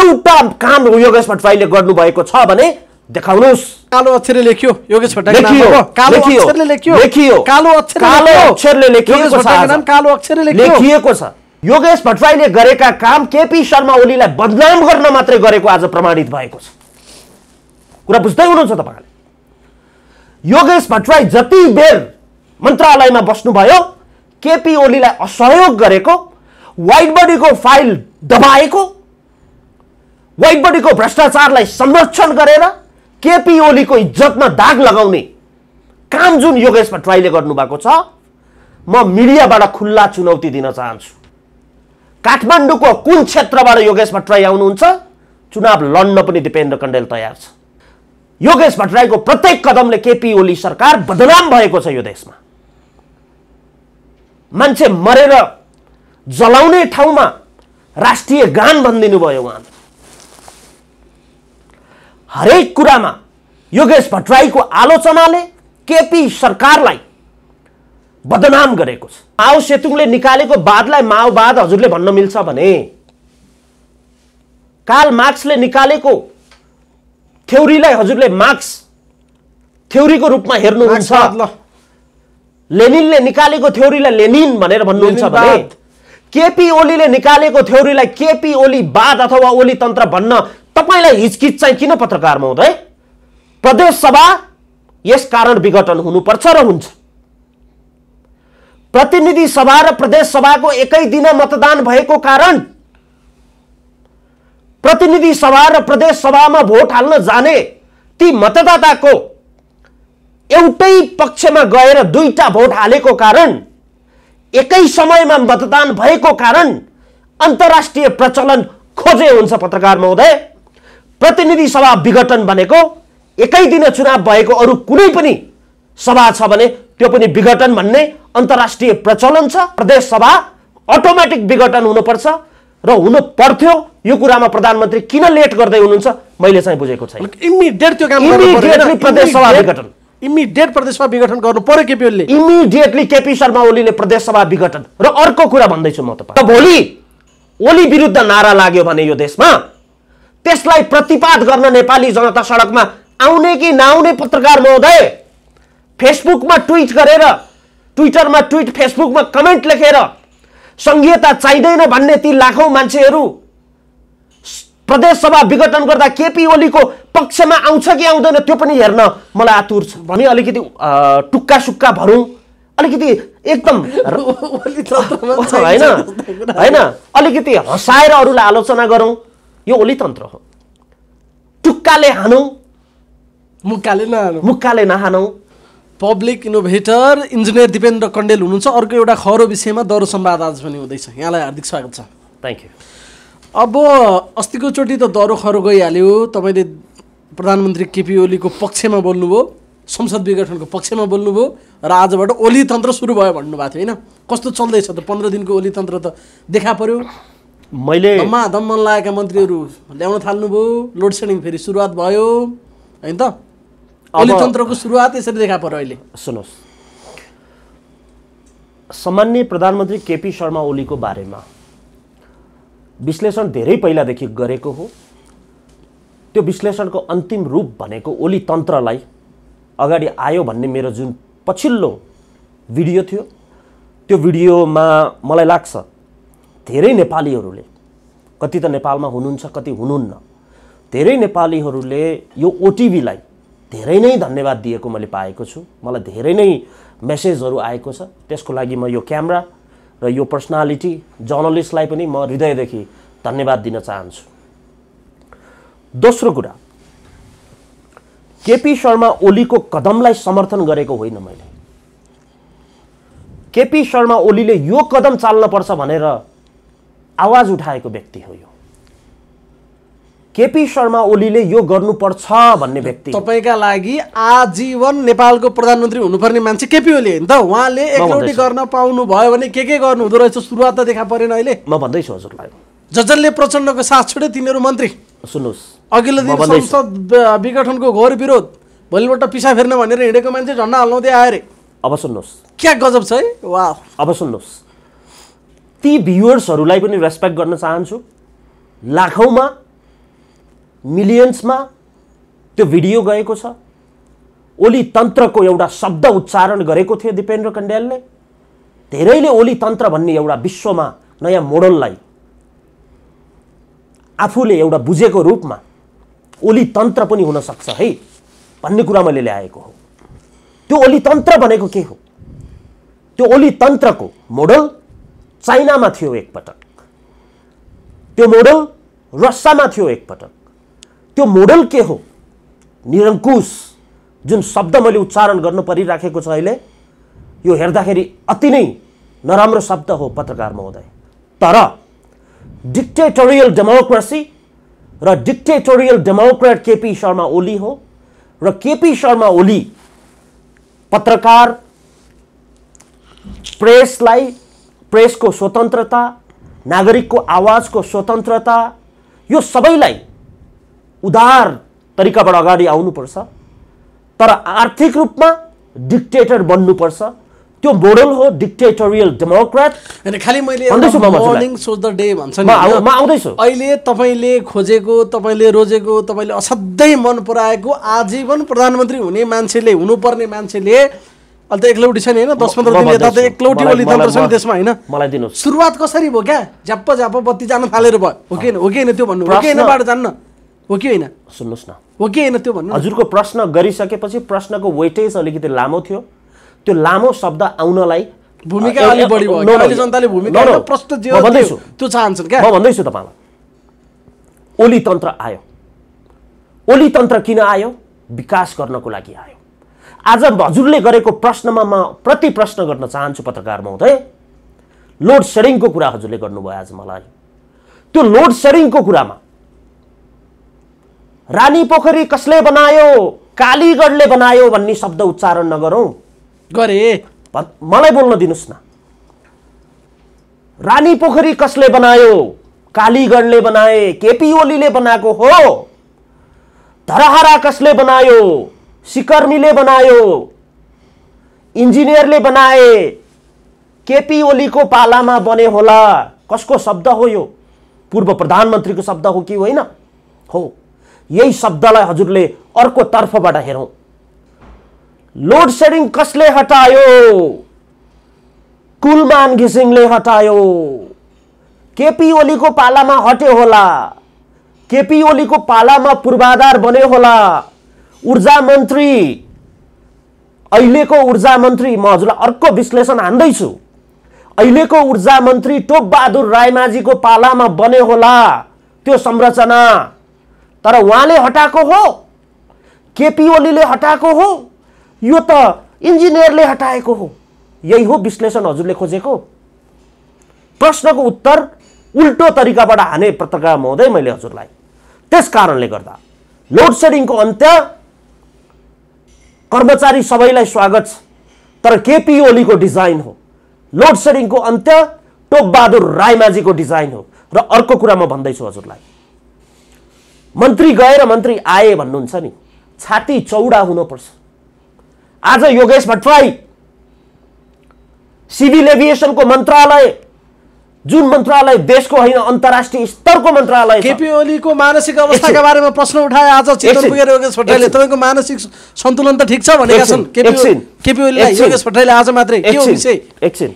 एउटा काम योगेश भट्टराईले गर्नुभएको छ भने देखाउनुहोस् कालो अक्षरले लेख्यो योगेश लेखिएको छ योगेश भट्टराईले गरेका काम केपी शर्मा ओलीलाई बदनाम गर्न मात्रै गरेको आज प्रमाणित भएको छ कुरा बुझ्दै हुनुहुन्छ तपाईँले योगेश भट्टराई जति बेर मन्त्रालयमा बस्नुभयो केपी ओलीलाई असहयोग गरेको वाइट बडीको फाइल दबाएको वाइटबडीको भ्रष्टाचारलाई संरक्षण गरेर केपी ओलीको इज्जतमा दाग लगाउने काम जुन योगेश भट्टराईले गर्नुभएको छ म मिडियाबाट खुल्ला चुनौती दिन चाहन्छु काठमाडौँको कुन क्षेत्रबाट योगेश भट्टराई आउनुहुन्छ चुनाव लड्न पनि दिपेन्द्र कण्डेल तयार छ योगेश भट्टराईको प्रत्येक कदमले केपी ओली सरकार बदनाम भएको छ यो देशमा मान्छे मरेर जलाउने ठाउँमा राष्ट्रिय गान भनिदिनु भयो उहाँले हरेक कुरामा योगेश भट्टराईको आलोचनाले केपी सरकारलाई बदनाम गरेको छ माओ सेतुङले निकालेको वादलाई माओवाद हजुरले भन्न मिल्छ भने काल मार्क्सले निकालेको थ्योरीलाई हजुरले मार्क्स थ्योरीको रूपमा हेर्नुहुन्छ लेनिनले निकालेको थ्योरीलाई लेनिन भनेर भन्नुहुन्छ भने केपी ओलीले निकालेको थ्योरीलाई केपी ओली बाद अथवा ओली तन्त्र भन्न तपाईँलाई हिचकिच चाहिँ किन पत्रकारमा हुँदै प्रदेश सभा यस कारण विघटन हुनुपर्छ र हुन्छ प्रतिनिधि सभा र प्रदेश सभाको एकै दिन मतदान भएको कारण प्रतिनिधि सभा र प्रदेश सभामा भोट हाल्न जाने ती मतदाताको एउटै पक्षमा गएर दुईटा भोट हालेको कारण एकै समयमा मतदान भएको कारण अन्तर्राष्ट्रिय प्रचलन खोजे हुन्छ पत्रकार महोदय प्रतिनिधि सभा विघटन भनेको एकै दिन चुनाव भएको अरू कुनै पनि सभा छ भने त्यो पनि विघटन भन्ने अन्तर्राष्ट्रिय प्रचलन छ प्रदेश सभा अटोमेटिक विघटन हुनुपर्छ र हुनु पर्थ्यो यो कुरामा प्रधानमन्त्री किन लेट गर्दै हुनुहुन्छ मैले चाहिँ बुझेको छैन इमिडिएट त्यो काम प्रदेश सभा विघटन इमिडिएट प्रदेशमा विघटन गर्नु पर्यो केपी ओलीले इमिडिएटली केपी शर्मा ओलीले प्रदेश सभा विघटन र अर्को कुरा भन्दैछु म तपाईँ भोलि ओली विरुद्ध नारा लाग्यो भने यो देशमा त्यसलाई प्रतिपाद गर्न नेपाली जनता सडकमा आउने कि नआउने पत्रकार महोदय फेसबुकमा ट्विट गरेर ट्विटरमा ट्विट फेसबुकमा कमेन्ट लेखेर सङ्घीयता चाहिँदैन भन्ने ती लाखौँ मान्छेहरू प्रदेशसभा विघटन गर्दा केपी ओलीको पक्षमा आउँछ कि आउँदैन त्यो पनि हेर्न मलाई आतुर छ भने अलिकति टुक्का सुक्का भरौँ अलिकति एकदम होइन होइन अलिकति हँसाएर अरूलाई आलोचना गरौँ यो ओली तन्त्र हो टुक्काले हानौँ मुक्काले नहानौँ मुक्काले नहानौँ public innovator engineer Dipendra Kandel हुनुहुन्छ अर्को एउटा खरो विषयमा दरो सम्वाद आज पनि हुँदैछ यहाँलाई हार्दिक स्वागत छ थ्याङ्क यू अब अस्तिको चोटि त दरो खरो गइहाल्यो तपाईँले प्रधानमन्त्री केपी ओलीको पक्षमा बोल्नुभयो संसद विघटनको पक्षमा बोल्नुभयो र आजबाट ओली तन्त्र सुरु भयो भन्नुभएको थियो होइन कस्तो चल्दैछ त पन्ध्र दिनको ओली तन्त्र त देखा पऱ्यो मैले दम्मा दम्मन लागेका मन्त्रीहरू ल्याउन थाल्नुभयो लोड सेडिङ फेरि सुरुवात भयो होइन त अलितन्त्रको सुरुवात यसरी देखा पऱ्यो अहिले सुन्नुहोस् सामान्य प्रधानमन्त्री केपी शर्मा ओलीको बारेमा विश्लेषण धेरै पहिलादेखि गरेको हो त्यो विश्लेषणको अन्तिम रूप भनेको ओली तन्त्रलाई अगाडि आयो भन्ने मेरो जुन पछिल्लो भिडियो थियो त्यो भिडियोमा मलाई लाग्छ धेरै नेपालीहरूले कति त नेपालमा हुनुहुन्छ कति हुनुहुन्न धेरै नेपालीहरूले यो ओटिभीलाई धेरै नै धन्यवाद दिएको मैले पाएको छु मलाई धेरै नै मेसेजहरू आएको छ त्यसको लागि म यो क्यामरा र यो पर्सनालिटी जर्नलिस्टलाई पनि म हृदयदेखि धन्यवाद दिन चाहन्छु दोस्रो कुरा केपी शर्मा ओलीको कदमलाई समर्थन गरेको होइन मैले केपी शर्मा ओलीले यो कदम चाल्नुपर्छ भनेर आवाज उठाएको व्यक्ति हो यो केपी शर्मा ओलीले यो गर्नुपर्छ भन्ने व्यक्ति तपाईँका लागि आजीवन नेपालको प्रधानमन्त्री हुनुपर्ने मान्छे केपी ओली हो नि त उहाँले एकलौटी गर्न पाउनु भयो भने के के गर्नु हुँदो रहेछ सुरुवात त देखा परेन अहिले म भन्दैछु हजुरलाई जसले प्रचण्डको साथ छोडे तिनीहरू मन्त्री सुन्नुहोस् अघिल्लो दिन संसद विघटनको घोर विरोध भोलिपल्ट पिसा फेर्न भनेर हिँडेको मान्छे झन्डा हल्लाउँदै आयो अरे अब सुन्नुहोस् क्या गजब छ है वा अब सुन्नुहोस् ती भ्युवर्सहरूलाई पनि रेस्पेक्ट गर्न चाहन्छु लाखौँमा मिलियन्समा त्यो भिडियो गएको छ ओली तन्त्रको एउटा शब्द उच्चारण गरेको थियो दिपेन्द्र कण्ड्यालले धेरैले ओली तन्त्र भन्ने एउटा विश्वमा नयाँ मोडललाई आफूले एउटा बुझेको रूपमा ओली तन्त्र पनि हुनसक्छ है भन्ने कुरा मैले ल्याएको हो त्यो ओली तन्त्र भनेको के हो त्यो ओली तन्त्रको मोडल चाइनामा थियो एकपटक त्यो मोडल रसामा थियो एकपटक त्यो मोडल के हो निरङ्कुश जुन शब्द मैले उच्चारण गर्नु परिराखेको छ अहिले यो हेर्दाखेरि अति नै नराम्रो शब्द हो पत्रकार महोदय तर डिक्टेटोरियल डेमोक्रेसी र डिक्टेटोरियल डेमोक्रेट केपी शर्मा ओली हो र केपी शर्मा ओली पत्रकार प्रेसलाई प्रेसको स्वतन्त्रता नागरिकको आवाजको स्वतन्त्रता यो सबैलाई उदार तरिकाबाट अगाडि आउनुपर्छ तर आर्थिक रूपमा डिक्टेटर बन्नुपर्छ त्यो मोडल हो डिक्टेटोरियल डेमोक्रेट खालि मैले मर्निङ सोच द डे भन्छ म आउँदैछु अहिले तपाईँले खोजेको तपाईँले रोजेको तपाईँले असाध्यै मन पराएको आजीवन प्रधानमन्त्री हुने मान्छेले हुनुपर्ने मान्छेले अहिले त एकलौटी छ नि होइन दस पन्ध्र दिन यता त बोली बलितन्त्र छ नि त्यसमा होइन मलाई दिनु सुरुवात कसरी भयो क्या झ्याप्प झ्याप्प बत्ती जान थालेर भयो हो कि होइन हो कि होइन त्यो भन्नु हो कि होइन बाटो जान्न हो कि होइन सुन्नुहोस् न हो कि होइन त्यो भन्नु हजुरको प्रश्न गरिसकेपछि प्रश्नको वेटेज अलिकति लामो थियो त्यो लामो शब्द आउनलाई भूमिका अलिक बढी भयो अहिले जनताले भूमिका प्रश्न जे त्यो चाहन्छन् क्या म भन्दैछु तपाईँलाई तन्त्र आयो तन्त्र किन आयो विकास गर्नको लागि आयो आज हजुरले गरेको प्रश्नमा म प्रति प्रश्न गर्न चाहन्छु पत्रकार महोदय लोड सेडिङको कुरा हजुरले गर्नुभयो आज मलाई त्यो लोड सेडिङको कुरामा रानी पोखरी कसले बनायो कालीगढले बनायो भन्ने शब्द उच्चारण नगरौँ गरे मलाई बोल्न दिनुहोस् न रानी पोखरी कसले बनायो कालीगढले बनाए केपी ओलीले बनाएको हो धरहरा कसले बनायो सिकर्मीले बनायो इन्जिनियरले बनाए केपी ओलीको पालामा बने होला कसको शब्द हो यो पूर्व प्रधानमन्त्रीको शब्द हो कि होइन हो यही शब्दलाई हजुरले अर्को तर्फबाट हेरौँ लोड सेडिङ कसले हटायो कुलमान घिसिङले हटायो केपी ओलीको पालामा हट्यो होला केपी ओलीको पालामा पूर्वाधार बन्यो होला ऊर्जा मन्त्री अहिलेको ऊर्जा मन्त्री म हजुरलाई अर्को विश्लेषण हान्दैछु अहिलेको ऊर्जा मन्त्री टोपबहादुर रायमाझीको पालामा बने होला त्यो संरचना तर उहाँले हटाएको हो केपी ओलीले हटाएको हो यो त इन्जिनियरले हटाएको हो यही हो विश्लेषण हजुरले खोजेको प्रश्नको उत्तर उल्टो तरिकाबाट हाने पत्रकार महोदय मैले हजुरलाई त्यस कारणले गर्दा लोड सेडिङको अन्त्य कर्मचारी सबैलाई स्वागत छ तर केपी ओलीको डिजाइन हो लोड सेडिङको अन्त्य टोपबहादुर रायमाझीको डिजाइन हो र अर्को कुरा म भन्दैछु हजुरलाई मन्त्री गएर मन्त्री आए भन्नुहुन्छ नि छाती चौडा हुनुपर्छ आज योगेश भट्टराई सिभिल एभिएसनको मन्त्रालय जुन मन्त्रालय देशको होइन अन्तर्राष्ट्रिय स्तरको मन्त्रालय केपी ओलीको मानसिक अवस्थाका बारेमा प्रश्न उठाए आज तपाईँको मानसिक सन्तुलन त ठिक छ भनेका छन् केपी योगेश आज मात्रै के एकछिन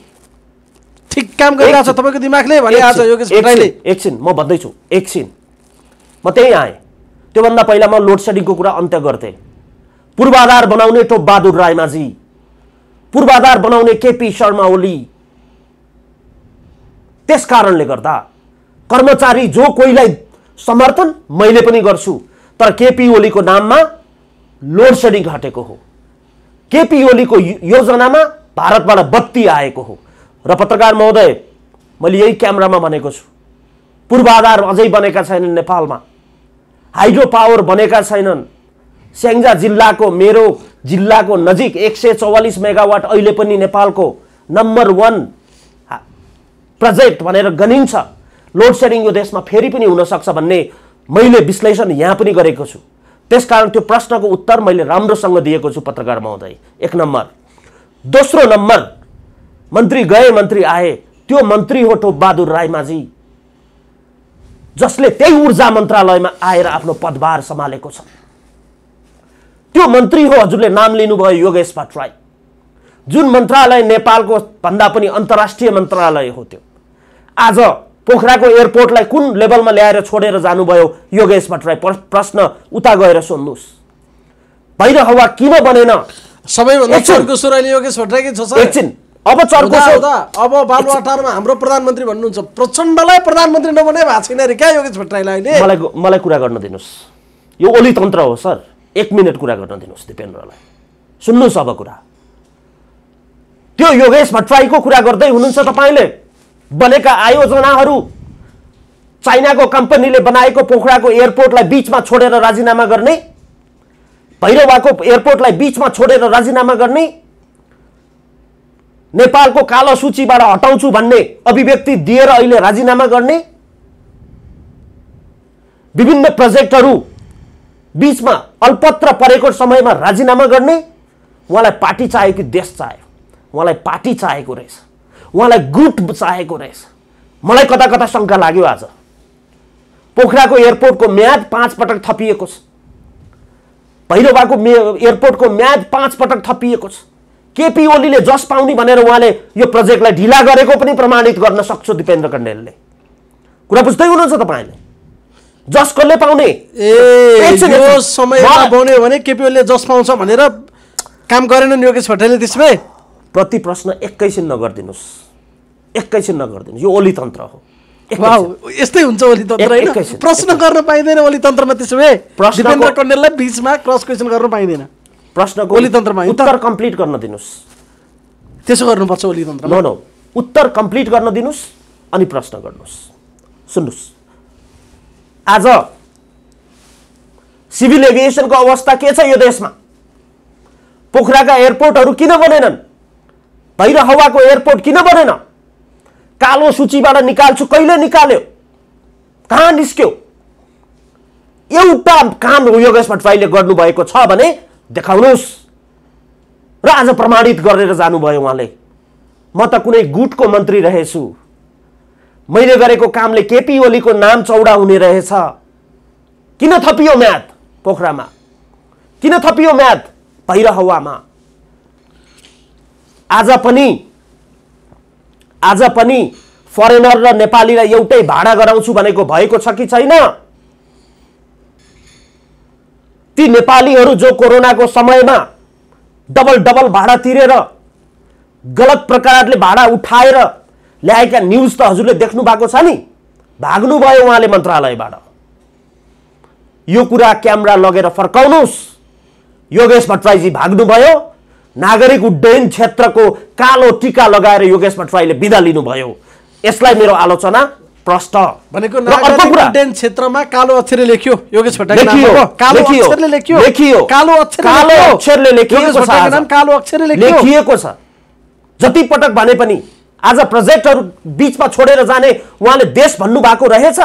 ठिक काम गरिरहेको छ तपाईँको दिमागले भने आज योगेश भट्टराईले एकछिन म भन्दैछु एकछिन म त्यहीँ आएँ त्योभन्दा पहिला म लोड सेडिङको कुरा अन्त्य गर्थेँ पूर्वाधार बनाउने टोप बहादुर रायमाझी पूर्वाधार बनाउने केपी शर्मा ओली त्यस कारणले गर्दा कर्मचारी जो कोहीलाई समर्थन मैले पनि गर्छु तर केपी ओलीको नाममा लोड सेडिङ घटेको हो केपी ओलीको योजनामा भारतबाट बत्ती आएको हो र पत्रकार महोदय मैले यही क्यामरामा भनेको छु पूर्वाधार अझै बनेका छैनन् नेपालमा हाइड्रो पावर बनेका छैनन् स्याङ्जा जिल्लाको मेरो जिल्लाको नजिक एक सय चौवालिस मेगावाट अहिले पनि नेपालको नम्बर वान प्रोजेक्ट भनेर गनिन्छ लोड सेडिङ यो देशमा फेरि पनि हुनसक्छ भन्ने मैले विश्लेषण यहाँ पनि गरेको छु त्यसकारण त्यो प्रश्नको उत्तर मैले राम्रोसँग दिएको छु पत्रकारमा हुँदै एक नम्बर दोस्रो नम्बर मन्त्री गए मन्त्री आए त्यो मन्त्री हो टोपबहादुर राईमाझी जसले त्यही ऊर्जा मन्त्रालयमा आएर आफ्नो पदभार सम्हालेको छ त्यो मन्त्री हो हजुरले नाम लिनुभयो योगेश भट्टराई जुन मन्त्रालय नेपालको भन्दा पनि अन्तर्राष्ट्रिय मन्त्रालय हो त्यो आज पोखराको एयरपोर्टलाई कुन लेभलमा ल्याएर छोडेर जानुभयो योगेश भट्टराई प्रश्न उता गएर सोध्नुहोस् भैर हावा किन बनेन एकछिन अब चर्को अब बालुवाटारमा हाम्रो प्रधानमन्त्री भन्नुहुन्छ प्रचण्डलाई प्रधानमन्त्री नबने भएको छैन रे क्या योगेश भट्टराईलाई अहिले मलाई मलाई कुरा गर्न दिनुहोस् यो ओली तन्त्र हो सर एक मिनट कुरा गर्न दिनुहोस् दिपेन्द्रलाई सुन्नुहोस् अब कुरा त्यो योगेश भट्टराईको कुरा गर्दै हुनुहुन्छ तपाईँले बनेका आयोजनाहरू चाइनाको कम्पनीले बनाएको पोखराको एयरपोर्टलाई बिचमा छोडेर राजीनामा गर्ने भैरवाको एयरपोर्टलाई बिचमा छोडेर राजीनामा गर्ने नेपालको कालो सूचीबाट हटाउँछु भन्ने अभिव्यक्ति दिएर अहिले राजीनामा गर्ने विभिन्न प्रोजेक्टहरू बिचमा अल्पत्र परेको समयमा राजीनामा गर्ने उहाँलाई पार्टी चाह्यो कि देश चाह्यो उहाँलाई पार्टी चाहेको रहेछ उहाँलाई गुट चाहेको रहेछ मलाई कता कता शङ्का लाग्यो आज पोखराको एयरपोर्टको म्याद पाँच पटक थपिएको छ भैरोबाको मे एयरपोर्टको म्याद पाँच पटक थपिएको छ केपी ओलीले जस पाउने भनेर उहाँले यो प्रोजेक्टलाई ढिला गरेको पनि प्रमाणित गर्न सक्छु दिपेन्द्र कण्डेलले कुरा बुझ्दै हुनुहुन्छ तपाईँले जस कसले पाउने ए समय भने केपी ओलीले जस पाउँछ भनेर काम गरेन योगेश भट्टराईले त्यसमै प्रति प्रश्न एकैछिन नगरिदिनुहोस् एकैछिन नगरिदिनुहोस् यो ओलीतन्त्र हो यस्तै हुन्छ प्रश्न गर्न पाइँदैन ओलीतन्त्रमा त्यसो भए दिपेन्द्र कन्डेललाई बिचमा क्रस क्वेसन गर्न पाइँदैन प्रश्न ओलीतन्त्रमा उत्तर कम्प्लिट गर्न दिनुहोस् त्यसो गर्नुपर्छ ओलीतन्त्र नो नो उत्तर कम्प्लिट गर्न दिनुहोस् अनि प्रश्न गर्नुहोस् सुन्नुहोस् आज सिभिल एभिएसनको अवस्था के छ यो देशमा पोखराका एयरपोर्टहरू किन बनेनन् भैर एयरपोर्ट किन बनेन कालो सूचीबाट निकाल्छु कहिले निकाल्यो कहाँ निस्क्यो एउटा काम योगेश भट्टराईले गर्नुभएको छ भने देखाउनुहोस् र आज प्रमाणित गरेर जानुभयो उहाँले म त कुनै गुटको मन्त्री रहेछु मैले गरेको कामले केपी ओलीको नाम चौडा हुने रहेछ किन थपियो म्याथ पोखरामा किन थपियो म्याथ भैर आज पनि आज पनि फरेनर र नेपालीलाई एउटै भाडा गराउँछु भनेको भएको छ कि छैन ती नेपालीहरू जो कोरोनाको समयमा डबल डबल भाडा तिरेर गलत प्रकारले भाडा उठाएर ल्याएका न्युज त हजुरले देख्नु भएको छ नि भाग्नुभयो उहाँले मन्त्रालयबाट यो कुरा क्यामेरा लगेर फर्काउनुहोस् योगेश भट्टराईजी भाग्नुभयो नागरिक उड्डयन क्षेत्रको कालो टिका लगाएर योगेश भट्टराईले बिदा लिनुभयो यसलाई मेरो आलोचना प्रष्ट भनेको नागरिक उड्डयन क्षेत्रमा कालो अक्षरले लेख्यो योगेश भट्टराईले लेख्यो कालो अक्षरले लेखिएको छ जति पटक भने पनि आज प्रोजेक्टहरू बिचमा छोडेर जाने उहाँले देश भन्नु भएको रहेछ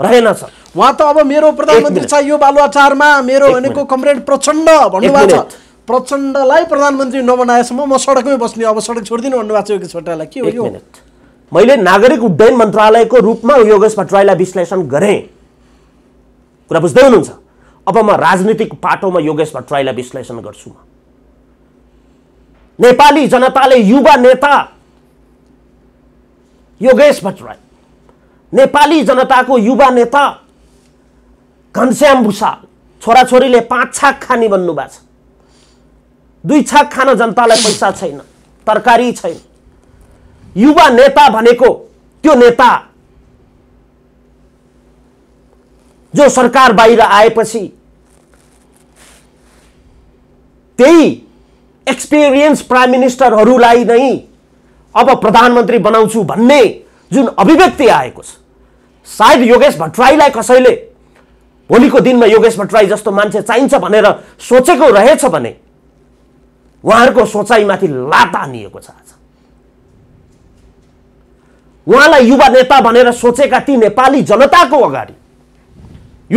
रहेनछ उहाँ त अब मेरो प्रधानमन्त्री बालुवा चारमा मेरो भनेको कमरेड प्रचण्ड भन्नुभएको छ प्रचण्डलाई प्रधानमन्त्री नबनाएसम्म म सडकमै बस्ने अब सडक छोडिदिनु भन्नुभएको छ छोटालाई के हो यो मैले नागरिक उड्डयन मन्त्रालयको रूपमा योगेश भट्टराईलाई विश्लेषण गरेँ कुरा बुझ्दै हुनुहुन्छ अब म राजनीतिक पाटोमा योगेश भट्टराईलाई विश्लेषण गर्छु म नेपाली जनताले युवा नेता योगेश भट्टराई नेपाली जनताको युवा नेता घनश्याम भूषाल छोराछोरीले पाँच छाक खानी भन्नुभएको छ दुई छाक खान जनतालाई पैसा छैन तरकारी छैन युवा नेता भनेको त्यो नेता जो सरकार बाहिर आएपछि त्यही एक्सपिरियन्स प्राइम मिनिस्टरहरूलाई नै अब प्रधानमन्त्री बनाउँछु भन्ने जुन अभिव्यक्ति आएको छ सायद योगेश भट्टराईलाई कसैले भोलिको दिनमा योगेश भट्टराई जस्तो मान्छे चाहिन्छ भनेर सोचेको रहेछ भने उहाँहरूको सोचाइमाथि लाता हानिएको छ आज उहाँलाई युवा नेता भनेर सोचेका ती नेपाली जनताको अगाडि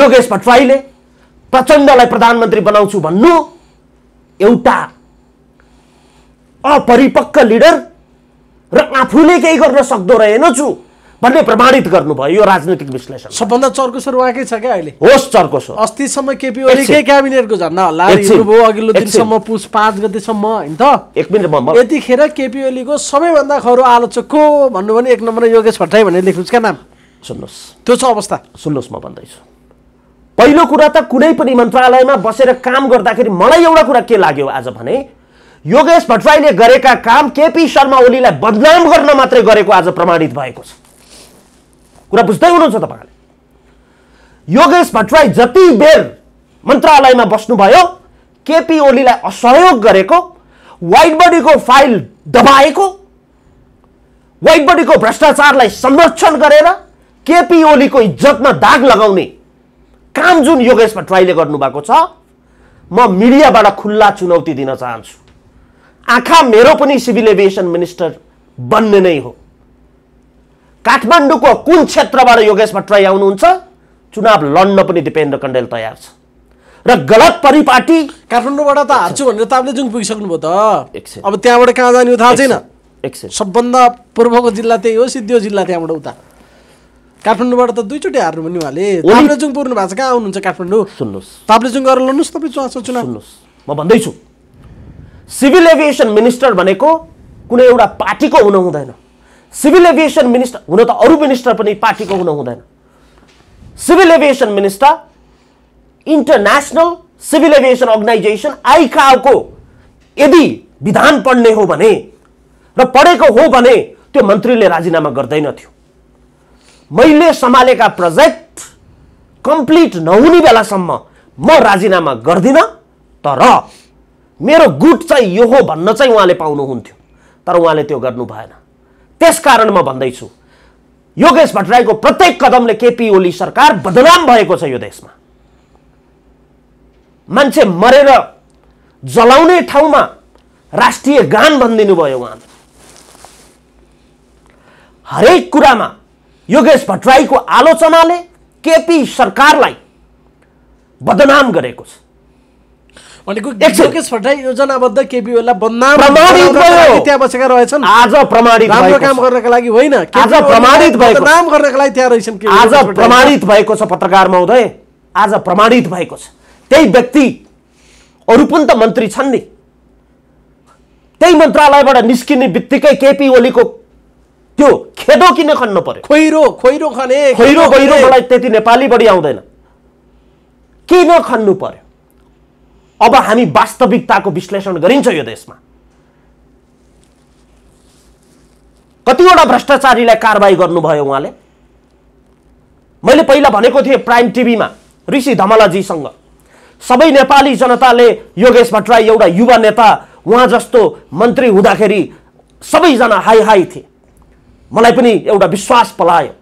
योगेश भट्टराईले प्रचण्डलाई प्रधानमन्त्री बनाउँछु भन्नु एउटा अपरिपक्व लिडर र आफूले केही गर्न सक्दो रहेनछु भन्ने प्रमाणित गर्नुभयो यो राजनीतिक विश्लेषण सबभन्दा चर्को स्वर उहाँकै छ क्या अहिले होस् चर्को स्वर अस्तिसम्म केपी ओलीकै क्याबिनेटको झन्डा हल्ला अघिल्लो दिनसम्म पुस पाँच गतिसम्म होइन त एक मिनट यतिखेर केपी ओलीको सबैभन्दा खरो आलोचक को भन्नु भने एक नम्बर योगेश भट्टराई भनेर लेख्नुहोस् क्या नाम सुन्नुहोस् त्यो छ अवस्था सुन्नुहोस् म भन्दैछु पहिलो कुरा त कुनै पनि मन्त्रालयमा बसेर काम गर्दाखेरि मलाई एउटा कुरा के लाग्यो आज भने योगेश भट्टराईले गरेका काम केपी शर्मा ओलीलाई बदनाम गर्न मात्रै गरेको आज प्रमाणित भएको छ कुरा बुझ्दै हुनुहुन्छ तपाईँहरूले योगेश भट्टराई जति बेर मन्त्रालयमा बस्नुभयो केपी ओलीलाई असहयोग गरेको वाइट बडीको फाइल दबाएको वाइट बडीको भ्रष्टाचारलाई संरक्षण गरेर केपी ओलीको इज्जतमा दाग लगाउने काम जुन योगेश भट्टराईले गर्नुभएको छ म मिडियाबाट खुल्ला चुनौती दिन चाहन्छु आँखा मेरो पनि सिभिल एभिएसन मिनिस्टर बन्ने नै हो काठमाडौँको कुन क्षेत्रबाट योगेश भट्टराई आउनुहुन्छ चुनाव लड्न पनि दिपेन्द्र कण्डेल तयार छ र गलत परिपाटी काठमाडौँबाट त हार्छु भनेर तपाईँले जुन पुगिसक्नुभयो त अब त्यहाँबाट कहाँ जाने थाहा छैन सबभन्दा पूर्वको जिल्ला त्यही हो सिद्धियो जिल्ला त्यहाँबाट उता काठमाडौँबाट त दुईचोटि हार्नु पनि उहाँले ताप्लेजुङ पुग्नु भएको छ कहाँ आउनुहुन्छ काठमाडौँ सुन्नुहोस् ताप्लेजुङ गरेर लड्नुहोस् तपाईँ चुनाव सुन्नुहोस् म भन्दैछु सिभिल एभिएसन मिनिस्टर भनेको कुनै एउटा पार्टीको हुनु हुँदैन सिभिल एभिएसन मिनिस्टर हुन त अरू मिनिस्टर पनि पार्टीको हुन हुँदैन civil aviation minister international civil aviation organisation आइकाओको यदि विधान पढ्ने हो भने र पढेको हो भने त्यो मन्त्रीले राजीनामा गर्दैनथ्यो मैले सम्हालेका प्रोजेक्ट कम्प्लिट नहुने बेलासम्म म राजीनामा गर्दिनँ तर मेरो गुट चाहिँ यो हो भन्न चाहिँ उहाँले पाउनुहुन्थ्यो तर उहाँले त्यो गर्नु भएन त्यसकारण म भन्दैछु योगेश भट्टराईको प्रत्येक कदमले केपी ओली सरकार बदनाम भएको छ यो देशमा मान्छे मरेर जलाउने ठाउँमा राष्ट्रिय गान भनिदिनु भयो उहाँले हरेक कुरामा योगेश भट्टराईको आलोचनाले केपी सरकारलाई बदनाम गरेको छ भनेको लोकेश भट्टराई योजनाबद्ध केपिओला बदनाम त्यहाँ बसेका रहेछन् आज प्रमाणित राम्रो काम गर्नका लागि होइन आज प्रमाणित भएको नाम गर्नका लागि त्यहाँ रहेछन् आज प्रमाणित भएको छ पत्रकार महोदय आज प्रमाणित भएको छ त्यही व्यक्ति अरू पनि त मन्त्री छन् नि त्यही मन्त्रालयबाट निस्किने बित्तिकै केपी ओलीको त्यो खेदो किन खन्न पर्यो खोइरो खोइरो खने खोइरो गहिरो मलाई त्यति नेपाली बढी आउँदैन किन खन्नु पर्यो अब हामी वास्तविकताको विश्लेषण गरिन्छ यो देशमा कतिवटा भ्रष्टाचारीलाई कारवाही गर्नुभयो उहाँले मैले पहिला भनेको थिएँ प्राइम टिभीमा ऋषि धमलाजीसँग सबै नेपाली जनताले योगेश भट्टराई एउटा युवा नेता उहाँ जस्तो मन्त्री हुँदाखेरि सबैजना हाई हाई थिए मलाई पनि एउटा विश्वास पलायो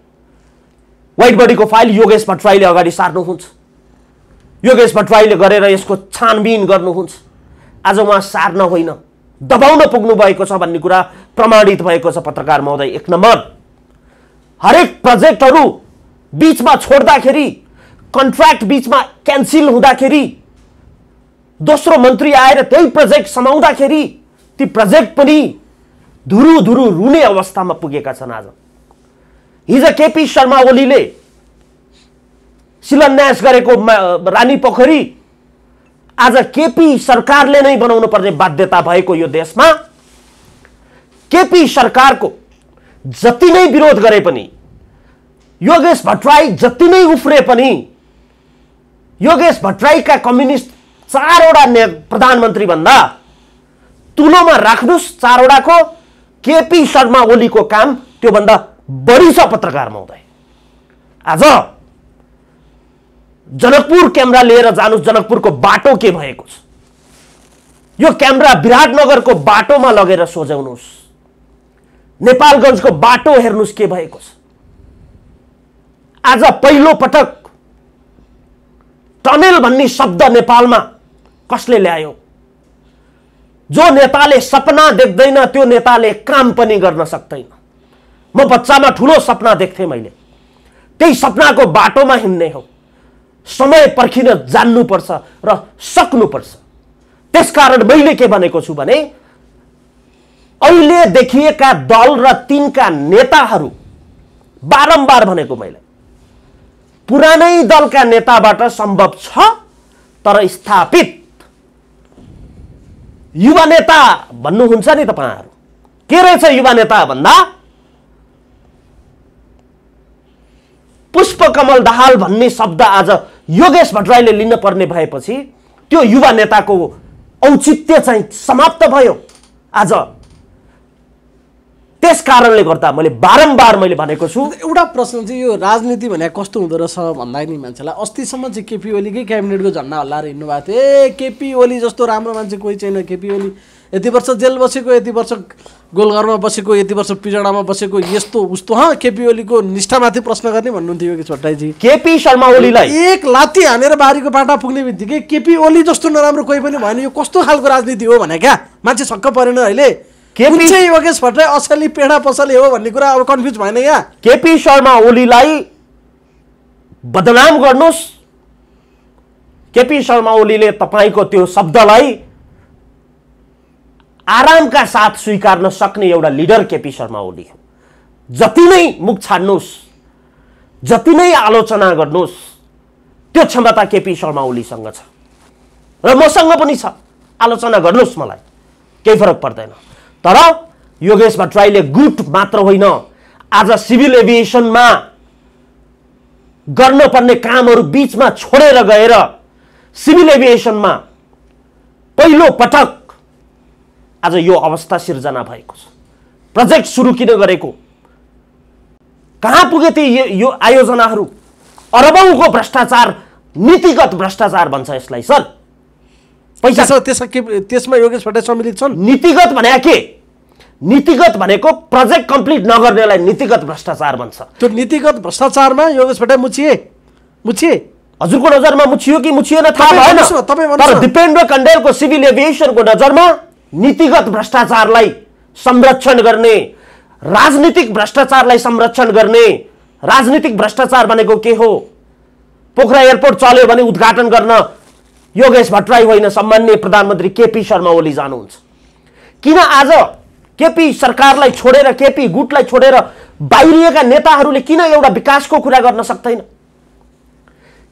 वाइट बडीको फाइल योगेश भट्टराईले अगाडि सार्नुहुन्छ योगेश भट्टराईले गरेर यसको छानबिन गर्नुहुन्छ आज उहाँ सार्न होइन दबाउन पुग्नु भएको छ भन्ने कुरा प्रमाणित भएको छ पत्रकार महोदय एक नम्बर हरेक प्रोजेक्टहरू बिचमा छोड्दाखेरि कन्ट्र्याक्ट बिचमा क्यान्सिल हुँदाखेरि दोस्रो मन्त्री आएर त्यही प्रोजेक्ट समाउँदाखेरि ती प्रोजेक्ट पनि धुरु धुरु रुने अवस्थामा पुगेका छन् आज हिज केपी शर्मा ओलीले शिलान्यास गरेको रानी पोखरी आज केपी सरकारले नै बनाउनु पर्ने बाध्यता भएको यो देशमा केपी सरकारको जति नै विरोध गरे पनि योगेश भट्टराई जति नै उफ्रे पनि योगेश भट्टराईका कम्युनिस्ट चारवटा ने प्रधानमन्त्रीभन्दा तुलोमा राख्नुहोस् चारवटाको केपी शर्मा ओलीको काम त्योभन्दा बढी छ पत्रकारमा हुँदै आज जनकपुर क्यामेरा लिएर जानु जनकपुरको बाटो के भएको छ यो क्यामेरा विराटनगरको बाटोमा लगेर सोझाउनुहोस् नेपालगञ्जको बाटो हेर्नुहोस् के भएको छ आज पहिलो पटक टनेल भन्ने शब्द नेपालमा कसले ल्यायो जो नेताले सपना देख्दैन त्यो नेताले काम पनि गर्न सक्दैन म बच्चामा ठुलो सपना देख्थेँ मैले त्यही सपनाको बाटोमा हिँड्ने हो समय पर्खिन जान्नुपर्छ र सक्नुपर्छ त्यसकारण मैले के भनेको छु भने अहिले देखिएका दल र तिनका नेताहरू बारम्बार भनेको मैले पुरानै दलका नेताबाट सम्भव छ तर स्थापित युवा नेता भन्नुहुन्छ नि तपाईँहरू के रहेछ युवा नेता भन्दा पुष्पकमल दाहाल भन्ने शब्द आज योगेश भट्टराईले लिन पर्ने भएपछि त्यो युवा नेताको औचित्य चाहिँ समाप्त भयो आज त्यस कारणले गर्दा मैले बारम्बार मैले भनेको छु एउटा प्रश्न चाहिँ यो राजनीति भने कस्तो हुँदो रहेछ भन्दा भन्दाखेरि मान्छेलाई अस्तिसम्म चाहिँ केपी ओलीकै क्याबिनेटको झन्डा हल्लाएर हिँड्नु भएको थियो ए केपी ओली जस्तो राम्रो मान्छे कोही छैन केपी ओली यति वर्ष जेल बसेको यति वर्ष गोलघरमा बसेको यति वर्ष पिजडामा बसेको यस्तो उस्तो हँ केपी ओलीको निष्ठामाथि प्रश्न गर्ने भन्नुहुन्थ्यो योगेश भट्टराईजी केपी शर्मा ओलीलाई एक लाती हानेर बारीको पाटा पुग्ने बित्तिकै केपी ओली जस्तो नराम्रो कोही पनि भएन यो कस्तो खालको राजनीति हो भने क्या मान्छे छक्क परेन अहिले योगेश भट्टराई असली पेडा पसले हो भन्ने कुरा अब कन्फ्युज भएन यहाँ केपी शर्मा ओलीलाई बदनाम गर्नुहोस् केपी शर्मा ओलीले तपाईँको त्यो शब्दलाई आरामका साथ स्वीकार्न सक्ने एउटा लिडर केपी शर्मा ओली जति नै मुख छाड्नुहोस् जति नै आलोचना गर्नुहोस् त्यो क्षमता केपी शर्मा ओलीसँग छ र मसँग पनि छ आलोचना गर्नुहोस् मलाई केही फरक पर्दैन तर योगेश भट्टराईले गुट मात्र होइन आज सिभिल एभिएसनमा गर्न पर्ने कामहरू बिचमा छोडेर गएर सिभिल एभिएसनमा पहिलो पटक आज यो अवस्था सिर्जना भएको छ प्रोजेक्ट सुरु किन गरेको कहाँ पुगे ती यो आयोजनाहरू अरबौँको भ्रष्टाचार नीतिगत भ्रष्टाचार भन्छ यसलाई सर पैसा त्यसमा के त्यसमा योगेश भट्ट सम्मिलित छन् नीतिगत भने के नीतिगत भनेको प्रोजेक्ट कम्प्लिट नगर्नेलाई नीतिगत भ्रष्टाचार भन्छ त्यो नीतिगत भ्रष्टाचारमा योगेश भट्ट मुछिए मुछिए हजुरको नजरमा मुछियो कि मुछिएन थाहा भएन तपाईँ दिपेन्द्र कण्डेलको सिभिल एभिएसनको नजरमा नीतिगत भ्रष्टाचारलाई संरक्षण गर्ने राजनीतिक भ्रष्टाचारलाई संरक्षण गर्ने राजनीतिक भ्रष्टाचार भनेको के हो पोखरा एयरपोर्ट चल्यो भने उद्घाटन गर्न योगेश भट्टराई होइन सम्मान्य प्रधानमन्त्री केपी शर्मा ओली जानुहुन्छ किन आज केपी सरकारलाई छोडेर केपी गुटलाई छोडेर बाहिरिएका नेताहरूले किन एउटा विकासको कुरा गर्न सक्दैन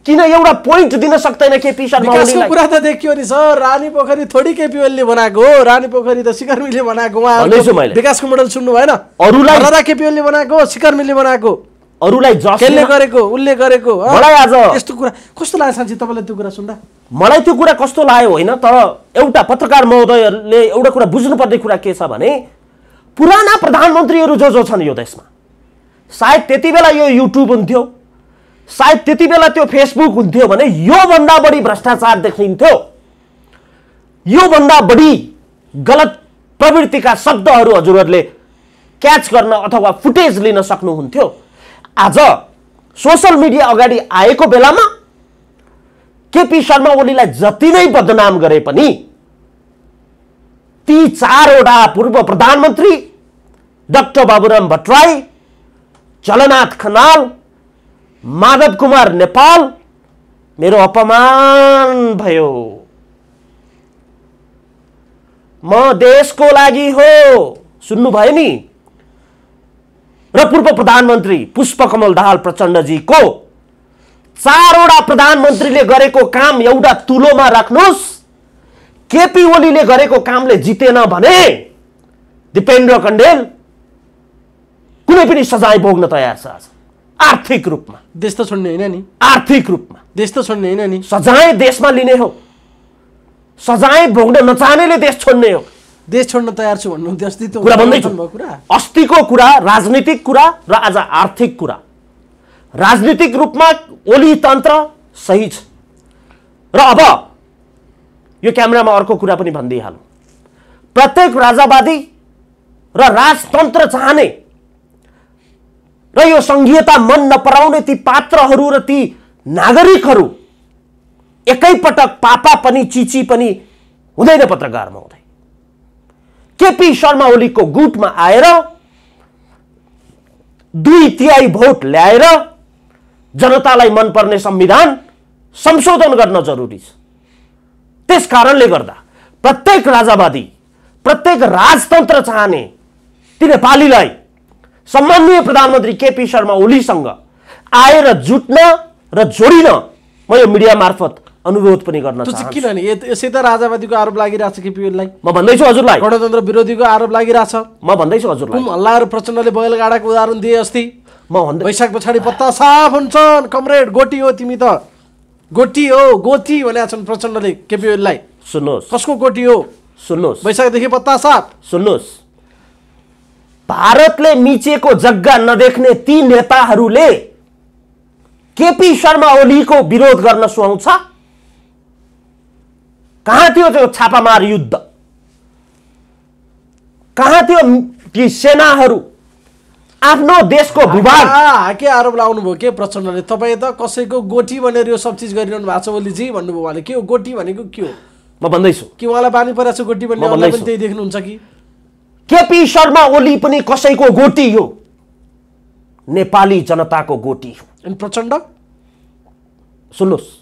किन एउटा पोइन्ट दिन सक्दैन केपी शर्मा कुरा त देखियो नि सर रानी पोखरी थोडी केपी ओलीले बनाएको हो रानी पोखरी त शिखर मिलले बनाएको उहाँ विकासको मोडल सुन्नु भएन अरूलाई राधा केपी ओलीले बनाएको शिखर मिलले बनाएको अरूलाई जसले गरेको उसले गरेको मलाई आज यस्तो कुरा कस्तो लाग्यो साँच्ची तपाईँलाई त्यो कुरा सुन्दा मलाई त्यो कुरा कस्तो लाग्यो होइन तर एउटा पत्रकार महोदयहरूले एउटा कुरा बुझ्नुपर्ने कुरा के छ भने पुराना प्रधानमन्त्रीहरू जो जो छन् यो देशमा सायद त्यति बेला यो युट्युब हुन्थ्यो सायद त्यति बेला त्यो फेसबुक हुन्थ्यो भने योभन्दा बढी भ्रष्टाचार देखिन्थ्यो योभन्दा बढी गलत प्रवृत्तिका शब्दहरू हजुरहरूले क्याच गर्न अथवा फुटेज लिन सक्नुहुन्थ्यो आज सोसल मिडिया अगाडि आएको बेलामा केपी शर्मा ओलीलाई जति नै बदनाम गरे पनि ती चारवटा पूर्व प्रधानमन्त्री डाक्टर बाबुराम भट्टराई चलनाथ खनाल माधव कुमार नेपाल मेरो अपमान भयो म देशको लागि हो सुन्नुभयो नि र पूर्व प्रधानमन्त्री पुष्पकमल दाहाल प्रचण्डजीको चारवटा प्रधानमन्त्रीले गरेको काम एउटा तुलोमा राख्नुहोस् केपी ओलीले गरेको कामले जितेन भने दिपेन्द्र कण्डेल कुनै पनि सजाय भोग्न तयार छ आर्थिक रूपमा देश त छोड्ने होइन नि आर्थिक रूपमा देश त छोड्ने होइन नि सजाय देशमा लिने हो सजाय भोग्न नचाहनेले देश छोड्ने हो देश छोड्न तयार छु भन्नुहुन्थ्यो अस्ति कुरा कुरा अस्तिको कुरा राजनीतिक कुरा र आज आर्थिक कुरा राजनीतिक रूपमा ओली तन्त्र सही छ र अब यो क्यामेरामा अर्को कुरा पनि भनिदिइहालौँ प्रत्येक राजावादी र राजतन्त्र चाहने र यो सङ्घीयता मन नपराउने ती पात्रहरू र ती नागरिकहरू एकैपटक पापा पनि चिची पनि हुँदैन पत्रकारमा हुँदै केपी शर्मा ओलीको गुटमा आएर दुई तिहाई भोट ल्याएर जनतालाई मनपर्ने संविधान संशोधन गर्न जरुरी छ त्यस कारणले गर्दा प्रत्येक राजावादी प्रत्येक राजतन्त्र चाहने ती नेपालीलाई सम्माननीय प्रधानमन्त्री केपी शर्मा ओलीसँग आएर जुट्न र जोडिन म यो मिडिया मार्फत अनुरोध पनि गर्न चाहन्छु किनभने यसै त राजावादीको आरोप लागिरहेछ केपी ओलीलाई म भन्दैछु हजुरलाई गणतन्त्र विरोधीको आरोप लागिरहेछ म भन्दैछु हजुरलाई हल्लाहरू प्रचण्डले बैलगाडाको उदाहरण दिए अस्ति म भन्दै वैशाख पछाडि पत्ता साफ हुन्छन् कमरेड गोटी हो तिमी त गोटी हो गोठी भनेका छन् प्रचण्डले केपी सुन्नुहोस् कसको गोटी हो सुन्नुहोस् वैशाखदेखि पत्ता साफ सुन्नुहोस् भारतले मिचेको जग्गा नदेख्ने ती नेताहरूले केपी शर्मा ओलीको विरोध गर्न सुहाउँछ कहाँ थियो त्यो छापामार युद्ध कहाँ थियो ती सेनाहरू आफ्नो देशको भूभाग के आरोप भयो के प्रचण्डले तपाईँ त कसैको गोठी भनेर यो सब चिज गरिरहनु भएको छ ओलीजी भन्नुभयो उहाँले के हो गोठी भनेको के हो म भन्दैछु कि उहाँलाई पानी परेको छ गोटी भन्ने त्यही देख्नुहुन्छ कि केपी शर्मा ओली पनि कसैको गोटी हो नेपाली जनताको गोटी हो प्रचण्ड सुन्नुहोस्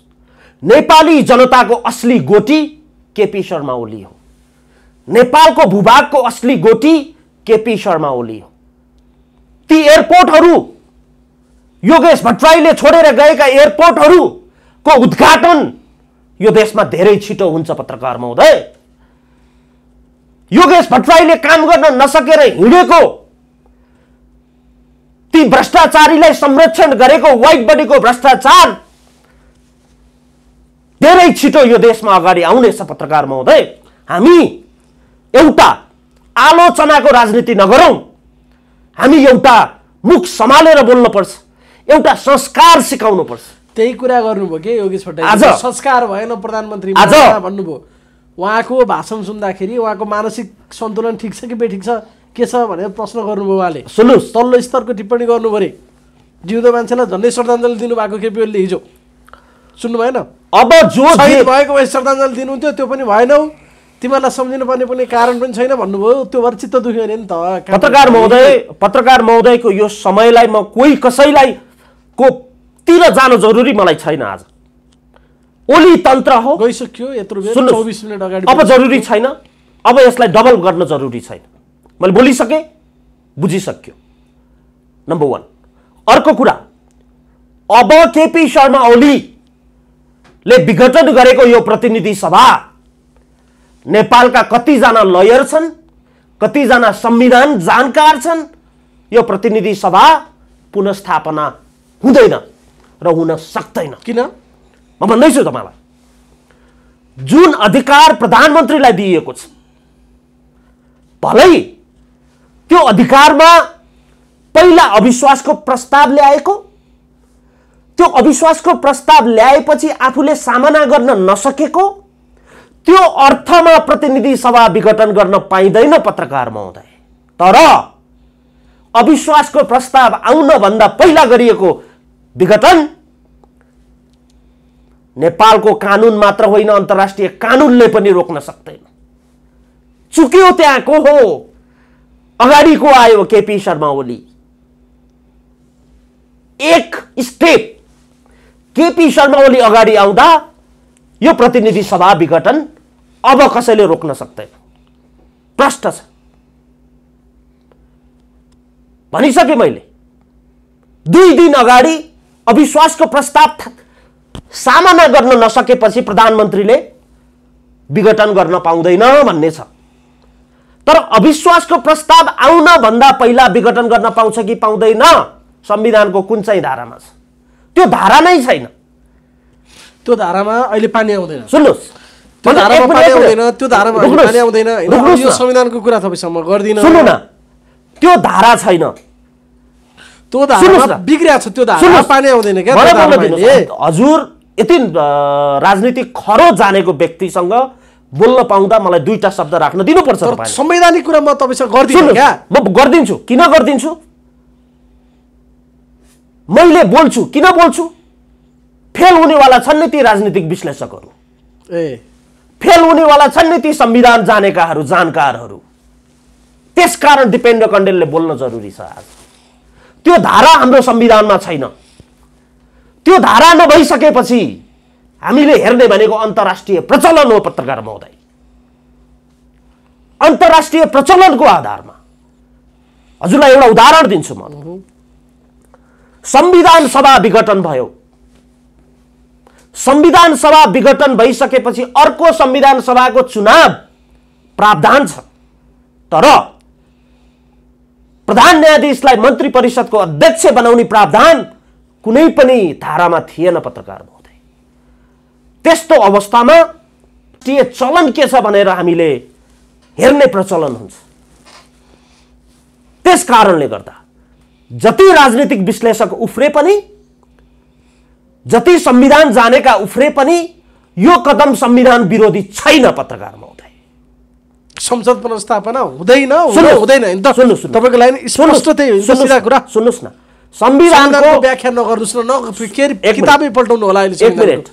नेपाली जनताको असली गोटी केपी शर्मा ओली हो नेपालको भूभागको असली गोटी केपी शर्मा ओली हो ती एयरपोर्टहरू योगेश भट्टराईले छोडेर गएका एयरपोर्टहरूको उद्घाटन यो देशमा धेरै छिटो हुन्छ पत्रकार महोदय योगेश भट्टराईले काम गर्न नसकेर हिँडेको ती भ्रष्टाचारीलाई संरक्षण गरेको वाइट बडीको भ्रष्टाचार धेरै छिटो यो देशमा अगाडि आउनेछ पत्रकार महोदय हामी एउटा आलोचनाको राजनीति नगरौँ हामी एउटा मुख सम्हालेर बोल्नुपर्छ एउटा संस्कार सिकाउनु पर्छ त्यही कुरा गर्नुभयो के योगेश भट्टराई संस्कार भएन प्रधानमन्त्री भन्नुभयो उहाँको भाषण सुन्दाखेरि उहाँको मानसिक सन्तुलन ठिक छ कि बेठिक छ के छ भनेर प्रश्न गर्नुभयो उहाँले सुन्नुहोस् तल्लो स्तरको टिप्पणी गर्नु पऱ्यो जिउँदो मान्छेलाई झन्डै श्रद्धाञ्जली दिनुभएको केपी हिजो सुन्नु भएन अब जो भएको भए श्रद्धाञ्जली दिनुहुन्थ्यो त्यो पनि भएनौ तिमीहरूलाई पर्ने पनि कारण पनि छैन भन्नुभयो त्यो भएर चित्त दुख्यो अरे नि त पत्रकार महोदय पत्रकार महोदयको यो समयलाई म कोही कसैलाई को तिर जानु जरुरी मलाई छैन आज ओली तन्त्र हो गइसक्यो यत्रो मिनट अगाडि अब जरुरी छैन अब यसलाई डबल गर्न जरुरी छैन मैले बोलिसकेँ बुझिसक्यो नम्बर वान अर्को कुरा अब केपी शर्मा ओलीले विघटन गरेको यो प्रतिनिधि सभा नेपालका कतिजना लयर छन् कतिजना संविधान जानकार छन् यो प्रतिनिधि सभा पुनस्थापना हुँदैन र हुन सक्दैन किन भन्दैछु तपाईँलाई जुन अधिकार प्रधानमन्त्रीलाई दिइएको छ भलै त्यो अधिकारमा पहिला अविश्वासको प्रस्ताव ल्याएको त्यो अविश्वासको प्रस्ताव ल्याएपछि आफूले सामना गर्न नसकेको त्यो अर्थमा प्रतिनिधि सभा विघटन गर्न पाइँदैन पत्रकार महोदय तर अविश्वासको प्रस्ताव आउनभन्दा पहिला गरिएको विघटन नेपालको कानुन मात्र होइन अन्तर्राष्ट्रिय कानुनले पनि रोक्न सक्दैन चुक्यो त्यहाँको हो अगाडिको आयो केपी शर्मा ओली एक स्टेप केपी शर्मा ओली अगाडि आउँदा यो प्रतिनिधि सभा विघटन अब कसैले रोक्न सक्दैन प्रष्ट छ भनिसकेँ मैले दुई दिन अगाडि अविश्वासको प्रस्ताव था सामना गर्न नसकेपछि प्रधानमन्त्रीले विघटन गर्न पाउँदैन भन्ने छ तर अविश्वासको प्रस्ताव आउनभन्दा पहिला विघटन गर्न पाउँछ कि पाउँदैन संविधानको कुन चाहिँ धारामा छ त्यो धारा नै छैन त्यो धारामा अहिले पानी आउँदैन सुन्नुहोस् त्यो धारामा पानी आउँदैन त्यो धारामा पानी आउँदैन यो संविधानको कुरा तपाईँसम्म गर्दिन सुन्नु न त्यो धारा छैन त्यो धारा बिग्रिया छ त्यो धारा पानी आउँदैन क्या हजुर यति राजनीतिक खरो जानेको व्यक्तिसँग बोल्न पाउँदा मलाई दुईवटा शब्द राख्न दिनुपर्छ संवैधानिक कुरा म तपाईँसँग गरिदिन्छु म गरिदिन्छु किन गरिदिन्छु मैले बोल्छु किन बोल्छु फेल हुनेवाला छन् नि ती राजनीतिक विश्लेषकहरू ए फेल हुनेवाला छन् नि ती संविधान जानेकाहरू जानकारहरू त्यस कारण दिपेन्द्र कण्डेलले बोल्न जरुरी छ आज त्यो धारा हाम्रो संविधानमा छैन त्यो धारा नभइसकेपछि हामीले हेर्ने भनेको अन्तर्राष्ट्रिय प्रचलन हो पत्रकार महोदय अन्तर्राष्ट्रिय प्रचलनको आधारमा हजुरलाई एउटा उदाहरण दिन्छु म संविधान सभा विघटन भयो संविधान सभा विघटन भइसकेपछि अर्को संविधान सभाको चुनाव प्रावधान छ तर प्रधान न्यायाधीशलाई मन्त्री परिषदको अध्यक्ष बनाउने प्रावधान कुनै पनि धारामा थिएन पत्रकार महोदय त्यस्तो अवस्थामा के चलन के छ भनेर हामीले हेर्ने प्रचलन हुन्छ त्यस कारणले गर्दा जति राजनीतिक विश्लेषक उफ्रे पनि जति संविधान जानेका उफ्रे पनि यो कदम संविधान विरोधी छैन पत्रकार महोदय संसद पुनस्थापना हुँदैन हुँदैन तपाईँको लागि स्पष्ट त्यही सुन्नुहोस् न संविधानको व्याख्या नगर्नुहोस् न किताबै पल्टाउनु होला अहिले एक मिनट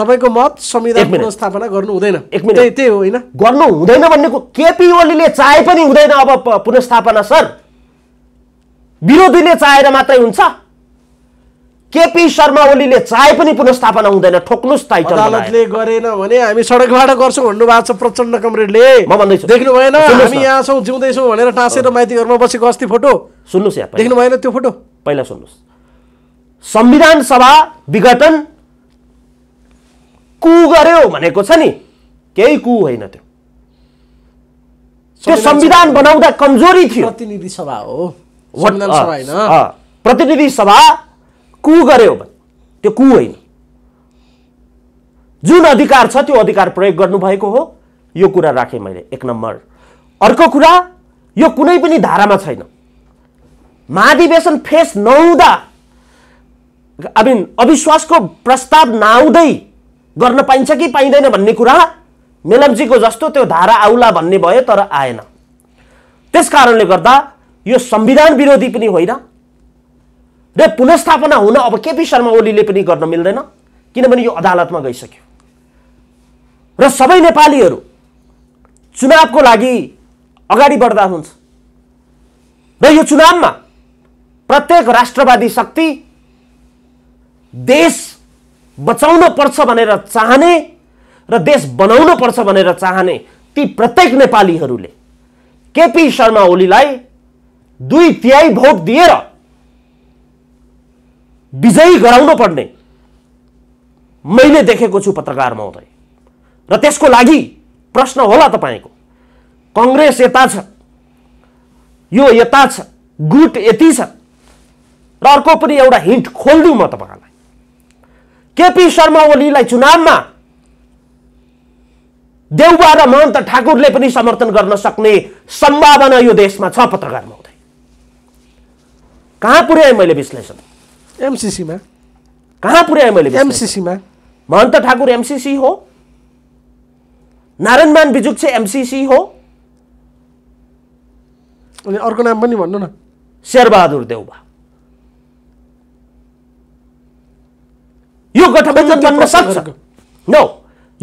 तपाईँको मत संविधान पुनस्थापना गर्नु हुँदैन एक मिनट त्यही हो होइन गर्नु हुँदैन भन्ने केपी ओलीले चाहे पनि हुँदैन अब पुनस्थापना सर विरोधीले चाहेर मात्रै हुन्छ केपी शर्मा ओलीले चाहे पनि पुनस्थापना हुँदैन ठोक्नुहोस् टाइटल अदालतले गरेन भने हामी सडकबाट गर्छौँ भन्नुभएको छ प्रचण्ड कमरेडले म भन्दैछु देख्नु भएन हामी यहाँ छौँ जिउँदैछौँ भनेर टाँसेर माइती घरमा बसेको अस्ति फोटो सुन्नुहोस् यहाँ देख्नु भएन त्यो फोटो पहिला सुन्नुहोस् संविधान सभा विघटन कु गर्यो भनेको छ नि केही कु होइन त्यो त्यो संविधान बनाउँदा कमजोरी थियो प्रतिनिधि सभा हो प्रतिनिधि सभा कु गर्यो भने त्यो कु होइन जुन अधिकार छ त्यो अधिकार प्रयोग गर्नुभएको हो यो कुरा राखेँ मैले एक नम्बर अर्को कुरा यो कुनै पनि धारामा छैन महाधिवेशन फेस नहुँदा आई मिन अविश्वासको प्रस्ताव नआउँदै गर्न पाइन्छ कि पाइँदैन भन्ने कुरा मेलम्जीको जस्तो त्यो धारा आउला भन्ने भयो तर आएन त्यस कारणले गर्दा यो संविधान विरोधी पनि होइन र पुनस्थापना हुन अब केपी शर्मा ओलीले पनि गर्न मिल्दैन किनभने यो अदालतमा गइसक्यो र सबै नेपालीहरू चुनावको लागि अगाडि बढ्दा हुन्छ र यो चुनावमा प्रत्येक राष्ट्रवादी शक्ति देश बचाउन पर्छ भनेर चाहने र देश बनाउनु पर्छ भनेर चाहने ती प्रत्येक नेपालीहरूले केपी शर्मा ओलीलाई दुई तिहाई भोट दिएर विजयी गराउनु पर्ने मैले देखेको छु पत्रकार महोदय र त्यसको लागि प्रश्न होला तपाईँको कङ्ग्रेस यता छ यो यता छ गुट यति छ र अर्को पनि एउटा हिन्ट खोलिदिउँ म तपाईँहरूलाई केपी शर्मा ओलीलाई चुनावमा देउबा र महन्त ठाकुरले पनि समर्थन गर्न सक्ने सम्भावना यो देशमा छ पत्रकारमा हुँदै कहाँ पुर्याएँ मैले विश्लेषण एमसिसीमा कहाँ पुर्याएँ मैले एमसिसीमा महन्त ठाकुर एमसिसी हो नारायण मान बिजुक चाहिँ एमसिसी हो अनि अर्को नाम पनि भन्नु न शेरबहादुर देउबा यो गठबन्धन बन्न सक्छ नो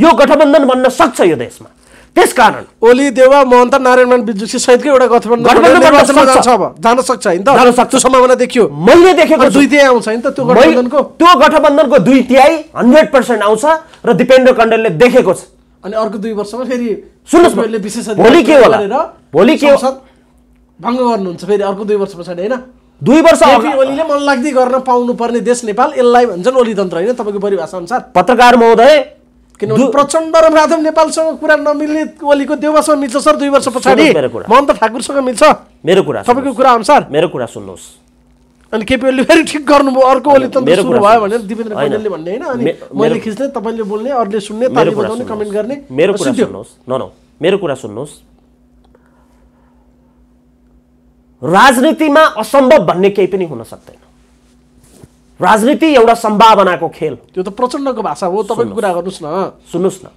यो गठबन्धन बन्न सक्छ यो देशमा त्यसकारण ओली देवा महन्त नारायण सहितको एउटा गठबन्धन जान सक्छ नि त जान सक्छ सम्भावना देखियो मैले देखेको दुई तिहाई आउँछ नि त त्यो गठबन्धनको त्यो गठबन्धनको दुई तिहाई हन्ड्रेड पर्सेन्ट आउँछ र दिपेन्द्र कण्डेलले देखेको छ अनि अर्को दुई वर्षमा फेरि सुन्नुहोस् भोलि के होला भोलि के भङ्ग गर्नुहुन्छ फेरि अर्को दुई वर्ष पछाडि होइन दुई वर्ष ओलीले मन लाग्दै गर्न पाउनुपर्ने देश नेपाल यसलाई भन्छन् ओलीतन्त्र होइन तपाईँको परिभाषा अनुसार पत्रकार महोदय किनभने प्रचण्ड र माधव नेपालसँग कुरा नमिल्ने ओलीको देउवासँग मिल्छ सर दुई वर्ष पछाडि महन्त ठाकुरसँग मिल्छ मेरो कुरा तपाईँको कुरा अनुसार मेरो कुरा सुन्नुहोस् अनि केपी ओली फेरि ठिक गर्नुभयो अर्को ओली त सुरु भयो भनेर दिपेन्द्र पौडेलले भन्ने होइन अनि मैले खिच्ने तपाईँले बोल्ने अरूले सुन्ने ताली बजाउने कमेन्ट गर्ने मेरो कुरा सुन्नुहोस् न मेरो कुरा सुन्नुहोस् राजनीतिमा असम्भव भन्ने केही पनि हुन सक्दैन राजनीति एउटा सम्भावनाको खेल त्यो त प्रचण्डको भाषा हो तपाईँको कुरा गर्नुहोस् न सुन्नुहोस् न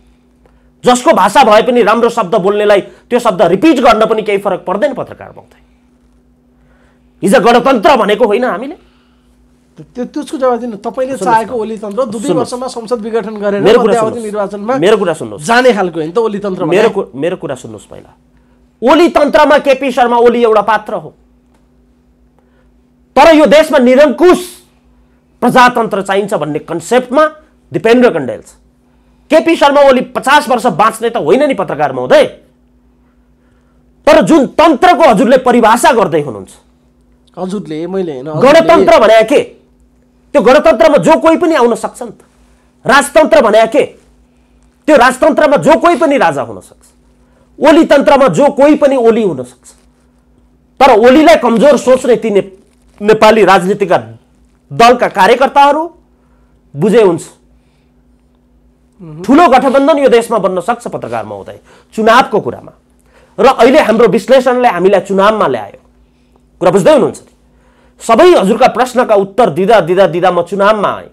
जसको भाषा भए पनि राम्रो शब्द बोल्नेलाई त्यो शब्द रिपिट गर्न पनि केही फरक पर्दैन पत्रकार बाउँदै हिजो गणतन्त्र भनेको होइन हामीले त्यो त्यसको जवाब दिनु तपाईँले चाहेको ओलीतन्त्र दुई वर्षमा संसद विघटन गरेर निर्वाचनमा मेरो कुरा सुन्नुहोस् जाने खालको होइन त ओलीतन्त्र मेरो मेरो कुरा सुन्नुहोस् पहिला ओली तन्त्रमा केपी शर्मा ओली एउटा पात्र हो तर यो देशमा निरङ्कुश प्रजातन्त्र चाहिन्छ भन्ने कन्सेप्टमा दिपेन्द्र कण्डेल छ केपी शर्मा ओली पचास वर्ष बाँच्ने त होइन नि पत्रकार महोदय तर जुन तन्त्रको हजुरले परिभाषा गर्दै हुनुहुन्छ हजुरले मैले गणतन्त्र भने के त्यो गणतन्त्रमा जो कोही पनि आउन त राजतन्त्र भने के त्यो राजतन्त्रमा जो कोही पनि राजा हुन सक्छ ओली तन्त्रमा जो कोही पनि ओली हुनसक्छ तर ओलीलाई कमजोर सोच्ने ती ने, नेपाली राजनीतिका दलका कार्यकर्ताहरू बुझे हुन्छ ठुलो गठबन्धन यो देशमा बन्न सक्छ पत्रकार महोदय चुनावको कुरामा र अहिले हाम्रो विश्लेषणले हामीलाई चुनावमा ल्यायो कुरा बुझ्दै हुनुहुन्छ सबै हजुरका प्रश्नका उत्तर दिँदा दिँदा दिँदा म चुनावमा आएँ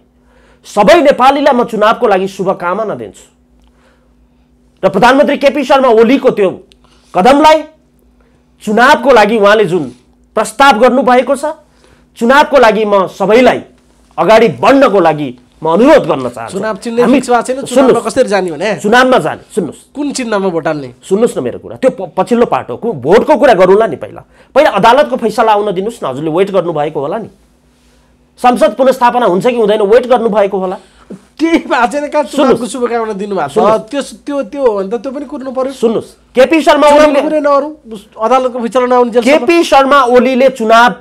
सबै नेपालीलाई म चुनावको लागि शुभकामना दिन्छु र प्रधानमन्त्री केपी शर्मा ओलीको त्यो कदमलाई चुनावको लागि उहाँले जुन प्रस्ताव गर्नुभएको छ चुनावको लागि म सबैलाई अगाडि बढ्नको लागि म अनुरोध गर्न चाहन्छु कसरी जाने चुनावमा जाने सुन्नुहोस् कुन चिन्हमा भोट हाल्ने सुन्नुहोस् न मेरो कुरा त्यो पछिल्लो पाठ हो भोटको कुरा गरौँला नि पहिला पहिला अदालतको फैसला आउन दिनुहोस् न हजुरले वेट गर्नुभएको होला नि संसद पुनस्थापना हुन्छ कि हुँदैन वेट गर्नुभएको होला त्यही चुनावको शुभकामना दिनुभएको त्यो त्यो त्यो हो भने त त्यो पनि कुर्नु पर्यो सुन्नुहोस् केपी शर्मा ओलीले नहरू अदालतको फैसला नआउने केपी शर्मा ओलीले चुनाव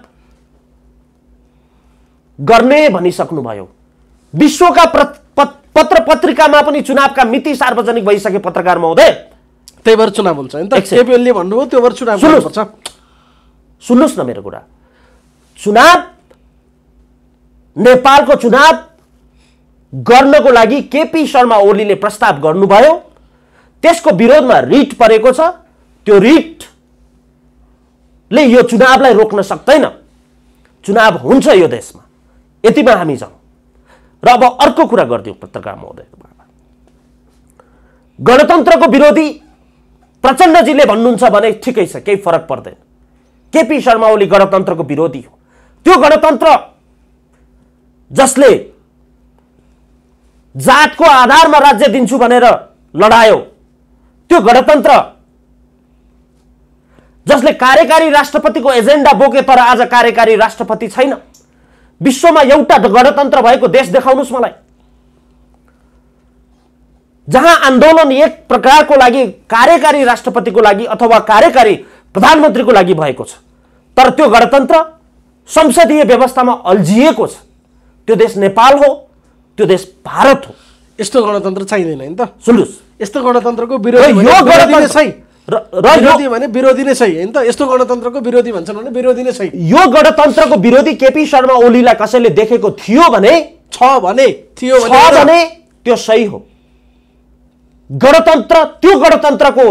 गर्ने भनिसक्नुभयो विश्वका पत्र पत्रिकामा पनि चुनावका मिति सार्वजनिक भइसके पत्रकार महोदय त्यही भएर चुनाव हुन्छ नि त भन्नुभयो त्यो भएर चुनाव गर्नुपर्छ सुन्नुहोस् न मेरो कुरा चुनाव नेपालको चुनाव गर्नको लागि केपी शर्मा ओलीले प्रस्ताव गर्नुभयो त्यसको विरोधमा रिट परेको छ त्यो रिटले यो चुनावलाई रोक्न सक्दैन चुनाव हुन्छ यो देशमा यतिमा हामी जाउँ र अब अर्को कुरा गरिदिउँ पत्रकार महोदयको गणतन्त्रको विरोधी प्रचण्डजीले भन्नुहुन्छ भने ठिकै छ केही फरक पर्दैन केपी शर्मा ओली गणतन्त्रको विरोधी हो त्यो गणतन्त्र जसले जातको आधारमा राज्य दिन्छु भनेर लडायो त्यो गणतन्त्र जसले कार्यकारी राष्ट्रपतिको एजेन्डा बोके तर आज कार्यकारी राष्ट्रपति छैन विश्वमा एउटा गणतन्त्र भएको देश देखाउनुहोस् मलाई जहाँ आन्दोलन एक प्रकारको लागि कार्यकारी राष्ट्रपतिको लागि अथवा कार्यकारी प्रधानमन्त्रीको लागि भएको छ तर त्यो गणतन्त्र संसदीय व्यवस्थामा अल्झिएको छ त्यो देश नेपाल हो त्यो देश भारत हो यस्तो गणतन्त्र चाहिँदैन नि त सुन्नुहोस् यस्तो गणतन्त्रको विरोधी र विरोधी भने विरोधी नै सही होइन त यस्तो गणतन्त्रको विरोधी भन्छन् भने विरोधी नै सही यो गणतन्त्रको विरोधी केपी शर्मा ओलीलाई कसैले देखेको थियो भने छ भने थियो भने त्यो सही हो गणतन्त्र त्यो गणतन्त्रको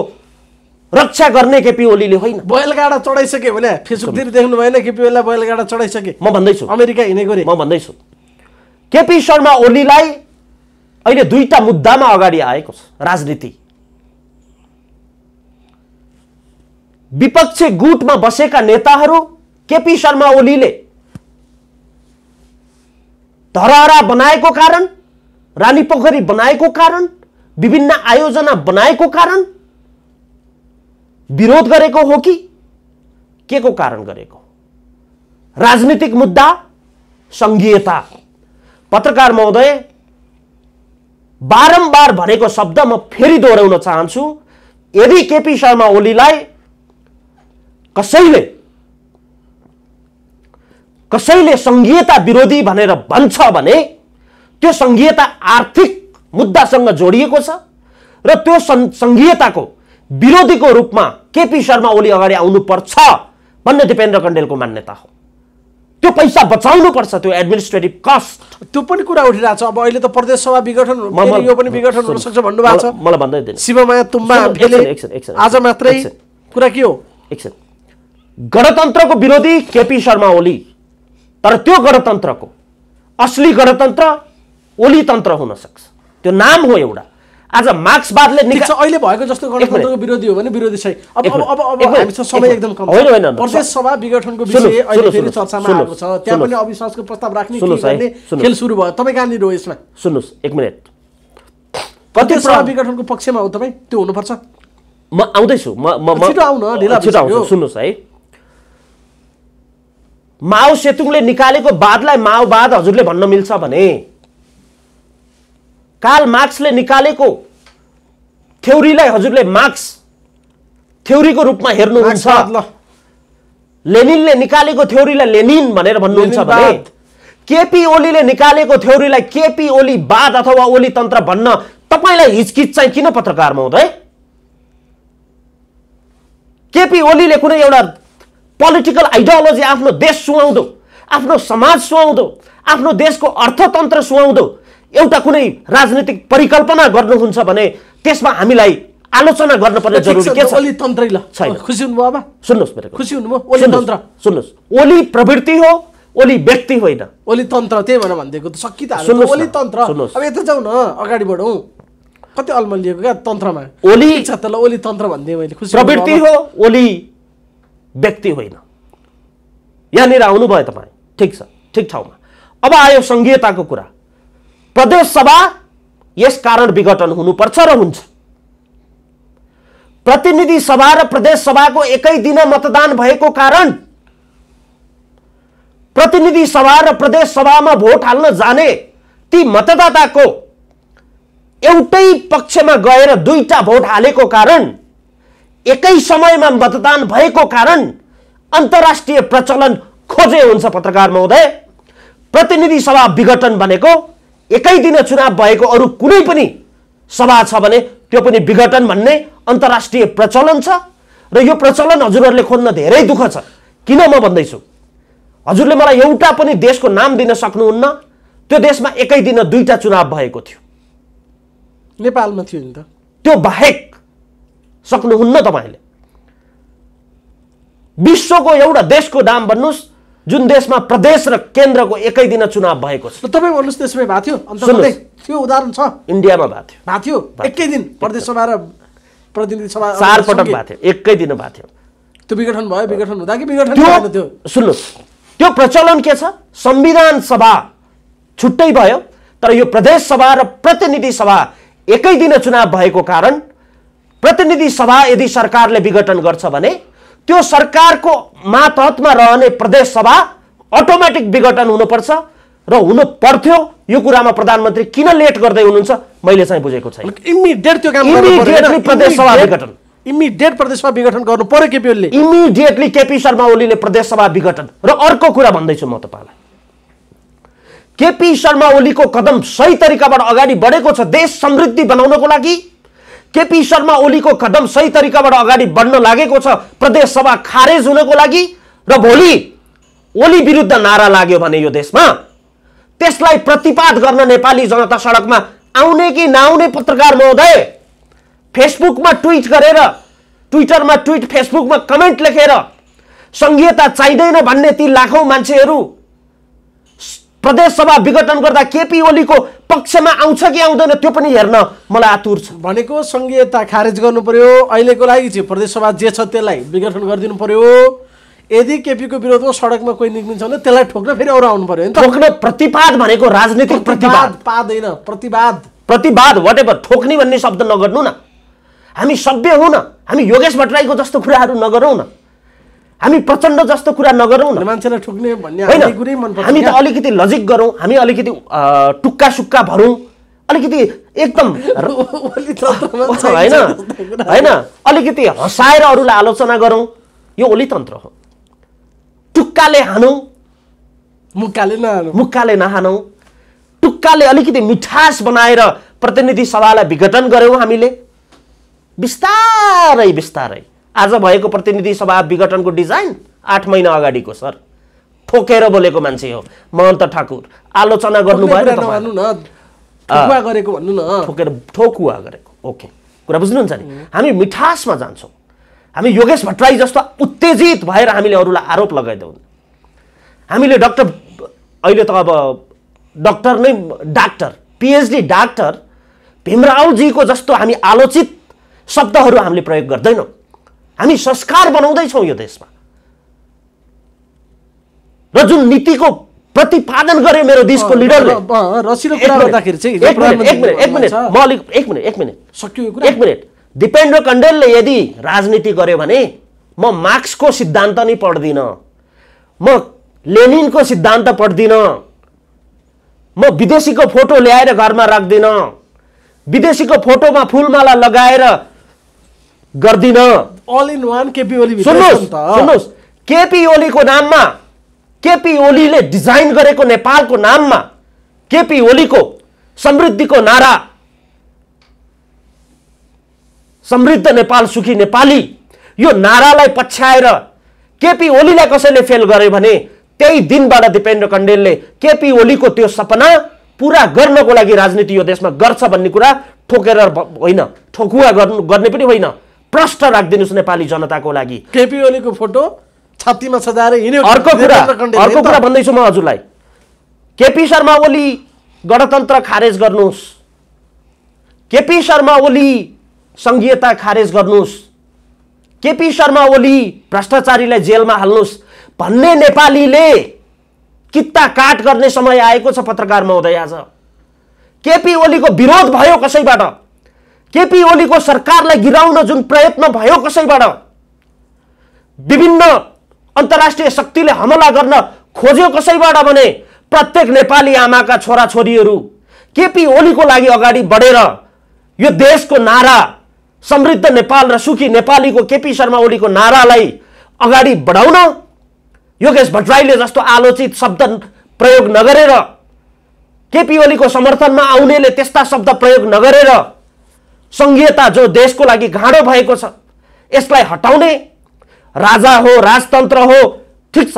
रक्षा गर्ने केपी ओलीले होइन बैलगाडा चढाइसके भने फेसबुकतिर देख्नु भएन केपी ओलीलाई बैलगाडा चढाइसके म भन्दैछु अमेरिका हिँडेको रे म भन्दैछु केपी शर्मा ओलीलाई अहिले दुईवटा मुद्दामा अगाडि आएको छ राजनीति विपक्षी गुटमा बसेका नेताहरू केपी शर्मा ओलीले धरहरा बनाएको कारण रानी पोखरी बनाएको कारण विभिन्न आयोजना बनाएको कारण विरोध गरेको हो कि के को कारण गरेको राजनीतिक मुद्दा सङ्घीयता पत्रकार महोदय बारम्बार भनेको शब्द म फेरि दोहोऱ्याउन चाहन्छु यदि केपी शर्मा ओलीलाई कसैले कसैले सङ्घीयता विरोधी भनेर भन्छ भने त्यो सङ्घीयता आर्थिक मुद्दासँग जोडिएको छ र त्यो सङ्घीयताको विरोधीको रूपमा केपी शर्मा ओली अगाडि आउनुपर्छ भन्ने दिपेन्द्र कण्डेलको मान्यता हो त्यो पैसा बचाउनु पर्छ त्यो एडमिनिस्ट्रेटिभ कस्ट त्यो पनि कुरा उठिरहेको छ अब अहिले त प्रदेश सभा विघटन यो पनि विघटन हुनसक्छ भन्नुभएको छ मलाई भन्दै शिवमाया तुम्बा आज मात्रै कुरा के हो एकछिन गणतन्त्रको विरोधी केपी शर्मा ओली तर त्यो गणतन्त्रको असली गणतन्त्र ओली तन्त्र हुनसक्छ त्यो नाम हो एउटा आज मार्क्सवादले अहिले भएको जस्तो गणतन्त्रको विरोधी हो भने विरोधी छै अब अब अब अब हामीसँग समय एकदम कम होइन होइन प्रदेश सभा विघटनको विषय अहिले फेरि चर्चामा आएको छ त्यहाँ पनि अविश्वासको प्रस्ताव राख्ने खेल सुरु भयो तपाईँ कहाँनिर हो यसमा सुन्नुहोस् एक मिनट प्रदेश सभा विघटनको पक्षमा हो तपाईँ त्यो हुनुपर्छ म आउँदैछु म म छिटो आउनु ढिला छिटो आउँछु सुन्नुहोस् है माओ सेतुङले निकालेको वादलाई माओवाद हजुरले भन्न मिल्छ भने काल मार्क्सले निकालेको थ्योरीलाई हजुरले मार्क्स थ्योरीको रूपमा हेर्नुहुन्छ लेनिनले निकालेको थ्योरीलाई लेनिन भनेर भन्नुहुन्छ भने केपी ओलीले निकालेको थ्योरीलाई केपी ओली बाद अथवा ओली तन्त्र भन्न तपाईँलाई हिचकिच चाहिँ किन पत्रकारमा हुँदै केपी ओलीले कुनै एउटा पोलिटिकल आइडियोलोजी आफ्नो देश सुहाउँदो आफ्नो समाज सुहाउँदो आफ्नो देशको अर्थतन्त्र सुहाउँदो एउटा कुनै राजनीतिक परिकल्पना गर्नुहुन्छ भने त्यसमा हामीलाई आलोचना गर्नुपर्ने जरुरी के छ ओली तन्त्रै ल छैन खुसी हुनुभयो अब सुन्नुहोस् मेरो खुसी हुनुभयो ओली तन्त्र सुन्नुहोस् ओली प्रवृत्ति हो ओली व्यक्ति होइन ओली तन्त्र त्यही भनेर भनिदिएको त सुन्नु ओली तन्त्र अब यता जाउँ न अगाडि बढौँ कति अल्मलिएको क्या तन्त्रमा ओली छ त ल ओली तन्त्र भनिदिएँ मैले खुसी प्रवृत्ति हो ओली व्यक्ति होइन यहाँनिर आउनुभयो तपाईँ ठिक छ ठिक ठाउँमा अब आयो सङ्घीयताको कुरा प्रदेश सभा यस कारण विघटन हुनुपर्छ र हुन्छ प्रतिनिधि सभा र प्रदेश सभाको एकै दिन मतदान भएको कारण प्रतिनिधि सभा र प्रदेश सभामा भोट हाल्न जाने ती मतदाताको एउटै पक्षमा गएर दुईटा भोट हालेको कारण एकै समयमा मतदान भएको कारण अन्तर्राष्ट्रिय प्रचलन खोजे हुन्छ पत्रकार महोदय प्रतिनिधि सभा विघटन भनेको एकै दिन चुनाव भएको अरू कुनै पनि सभा छ भने त्यो पनि विघटन भन्ने अन्तर्राष्ट्रिय प्रचलन छ र यो प्रचलन हजुरहरूले खोज्न धेरै दुःख छ किन म भन्दैछु हजुरले मलाई एउटा पनि देशको नाम दिन सक्नुहुन्न त्यो देशमा एकै दिन दुईवटा चुनाव भएको थियो नेपालमा थियो नि त त्यो बाहेक सक्नुहुन्न तपाईँले विश्वको एउटा देशको नाम भन्नुहोस् जुन देशमा प्रदेश र केन्द्रको एकै दिन चुनाव भएको छ तपाईँ भन्नुहोस् त्यसमै भएको थियो त्यो उदाहरण छ इन्डियामा भएको थियो भएको थियो एकै दिन प्रदेश सभा र प्रतिनिधि सभा चार पटक भएको थियो एकै दिन भएको थियो त्यो विघटन भयो विघटन हुँदा कि विघटन त्यो सुन्नुहोस् त्यो प्रचलन के छ संविधान सभा छुट्टै भयो तर यो प्रदेश सभा र प्रतिनिधि सभा एकै दिन चुनाव भएको कारण प्रतिनिधि सभा यदि सरकारले विघटन गर्छ भने त्यो सरकारको मातहतमा रहने प्रदेश सभा अटोमेटिक विघटन हुनुपर्छ र हुनु पर्थ्यो यो कुरामा प्रधानमन्त्री किन लेट गर्दै हुनुहुन्छ मैले चाहिँ बुझेको छैन इमिडिएट त्यो काम प्रदेश सभा विघटन इमिडिएट प्रदेशमा विघटन गर्नु पर्यो केपी ओलीले इमिडिएटली केपी शर्मा ओलीले प्रदेश सभा विघटन र अर्को कुरा भन्दैछु म तपाईँलाई केपी शर्मा ओलीको कदम सही तरिकाबाट अगाडि बढेको छ देश समृद्धि बनाउनको लागि केपी शर्मा ओलीको कदम सही तरिकाबाट अगाडि बढ्न लागेको छ प्रदेश सभा खारेज हुनको लागि र भोलि ओली विरुद्ध नारा लाग्यो भने यो देशमा त्यसलाई प्रतिपाद गर्न नेपाली जनता सडकमा आउने कि नआउने पत्रकार महोदय फेसबुकमा ट्विट गरेर ट्विटरमा ट्विट फेसबुकमा कमेन्ट लेखेर सङ्घीयता चाहिँदैन भन्ने ती लाखौँ मान्छेहरू प्रदेश सभा विघटन गर्दा केपी ओलीको पक्षमा आउँछ कि आउँदैन त्यो पनि हेर्न मलाई आतुर छ भनेको सङ्घीयता खारेज गर्नु पर्यो अहिलेको लागि चाहिँ सभा जे छ त्यसलाई विघटन गरिदिनु पर्यो यदि केपीको विरोधमा सडकमा कोही निक्लिन्छ भने त्यसलाई ठोक्न फेरि अरू आउनु पर्यो ठोक्न प्रतिपाद भनेको राजनीतिक प्रतिवाद पादैन प्रतिवाद प्रतिवाद वाट एभर ठोक्ने भन्ने शब्द नगर्नु न हामी सभ्य हौ न हामी योगेश भट्टराईको जस्तो कुराहरू नगरौँ न हामी प्रचण्ड जस्तो कुरा नगरौँ न मान्छेलाई ठुक्ने भन्ने होइन हामी त अलिकति लजिक गरौँ हामी अलिकति टुक्का सुक्का भरौँ अलिकति एकदम होइन होइन अलिकति हँसाएर अरूलाई आलोचना गरौँ यो तन्त्र हो टुक्काले हानौँ मुक्काले नहानौँ मुक्काले नहानौँ टुक्काले अलिकति मिठास बनाएर प्रतिनिधि सभालाई विघटन गऱ्यौँ हामीले बिस्तारै बिस्तारै आज भएको प्रतिनिधि सभा विघटनको डिजाइन आठ महिना अगाडिको सर ठोकेर बोलेको मान्छे हो महन्त ठाकुर आलोचना गर्नु गरेको भन्नु न ठोकेर ठोकुवा गरेको ओके कुरा बुझ्नुहुन्छ नि हामी मिठासमा जान्छौँ हामी योगेश भट्टराई जस्तो उत्तेजित भएर हामीले अरूलाई आरोप लगाइदेऊ हामीले डक्टर अहिले त अब डक्टर नै डाक्टर पिएचडी डाक्टर भीमरावजीको जस्तो हामी आलोचित शब्दहरू हामीले प्रयोग गर्दैनौँ हामी संस्कार बनाउँदैछौँ यो देशमा र जुन नीतिको प्रतिपादन गर्यो मेरो देशको लिडरले दिपेन्द्र कण्डेलले यदि राजनीति गर्यो भने म मार्क्सको सिद्धान्त नै पढ्दिनँ म लेनिनको सिद्धान्त पढ्दिनँ म विदेशीको फोटो ल्याएर घरमा राख्दिनँ विदेशीको फोटोमा फुलमाला लगाएर गर्दिन all in one KP Oli सुन्नुहोस् सुन्नुहोस् केपी ओलीको नाममा केपी ओलीले डिजाइन गरेको नेपालको नाममा केपी ओलीको समृद्धिको नारा समृद्ध नेपाल सुखी नेपाली यो नारालाई पछ्याएर केपी ओलीलाई कसैले फेल गर्यो भने त्यही दिनबाट दिपेन्द्र कण्डेलले केपी ओलीको त्यो सपना पुरा गर्नको लागि राजनीति यो देशमा गर्छ भन्ने कुरा ठोकेर होइन ठोकुवा गर्नु गर्ने पनि होइन प्रष्ट राखिदिनुहोस् नेपाली जनताको लागि केपी ओलीको फोटो छातीमा सजाएर हिँड्यो अर्को कुरा अर्को कुरा भन्दैछु म हजुरलाई केपी शर्मा ओली गणतन्त्र खारेज गर्नुहोस् केपी शर्मा ओली सङ्घीयता खारेज गर्नुहोस् केपी शर्मा ओली भ्रष्टाचारीलाई जेलमा हाल्नुहोस् भन्ने नेपालीले कित्ता काट गर्ने समय आएको छ पत्रकार महोदय आज केपी ओलीको विरोध भयो कसैबाट केपी ओलीको सरकारलाई गिराउन जुन प्रयत्न भयो कसैबाट विभिन्न अन्तर्राष्ट्रिय शक्तिले हमला गर्न खोज्यो कसैबाट भने प्रत्येक नेपाली आमाका छोराछोरीहरू केपी ओलीको लागि अगाडि बढेर यो देशको नारा समृद्ध नेपाल र सुखी नेपालीको केपी शर्मा ओलीको नारालाई अगाडि बढाउन योगेश भट्टराईले जस्तो आलोचित शब्द प्रयोग नगरेर केपी ओलीको समर्थनमा आउनेले त्यस्ता शब्द प्रयोग नगरेर सङ्घीयता जो देशको लागि घाँडो भएको छ यसलाई हटाउने राजा हो राजतन्त्र हो ठिक छ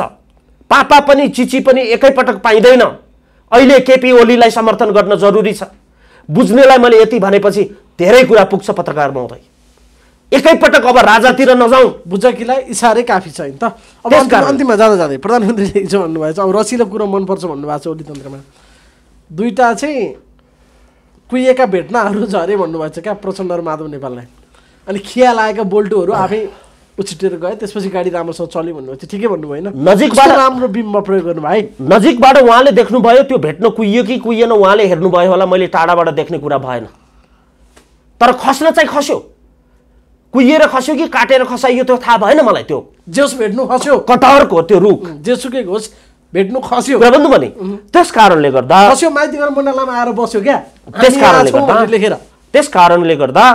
पापा पनि चिची पनि एकैपटक पाइँदैन अहिले केपी ओलीलाई समर्थन गर्न जरुरी छ बुझ्नेलाई मैले यति भनेपछि धेरै कुरा पुग्छ पत्रकार महोदय एकैपटक अब राजातिर नजाउँ बुझकीलाई इसारै काफी छ त अब अन्तिममा जाँदा जाँदै प्रधानमन्त्रीले हिजो भन्नुभएको छ अब रसिलो कुरो मनपर्छ भन्नुभएको छ ओलीतन्त्रमा दुईवटा चाहिँ कुहिएका भेटनाहरू झरे भन्नुभएको छ क्या प्रचण्ड र माधव नेपाललाई अनि खिया लागेका बोल्टोहरू आफै उछिटेर गयो त्यसपछि गाडी राम्रोसँग चल्यो भन्नुभएको थियो ठिकै भन्नुभयो होइन नजिकबाट राम्रो बिम्ब प्रयोग गर्नु भाइ नजिकबाट उहाँले देख्नुभयो त्यो भेट्न कुहियो कि कुहिएन उहाँले हेर्नुभयो होला मैले टाढाबाट देख्ने कुरा भएन तर खस्न चाहिँ खस्यो कुहिएर खस्यो कि काटेर खसाइयो त्यो थाहा भएन मलाई त्यो जेस भेट्नु खस्यो कटहरको त्यो रुख जेसुकै होस् भेट्नु खस्यो प्रबन्ध पनि त्यस कारणले गर्दा खस्यो माइतीमा मण्डलामा आएर बस्यो क्या त्यस कारणले गर्दा लेखेर त्यस कारणले गर्दा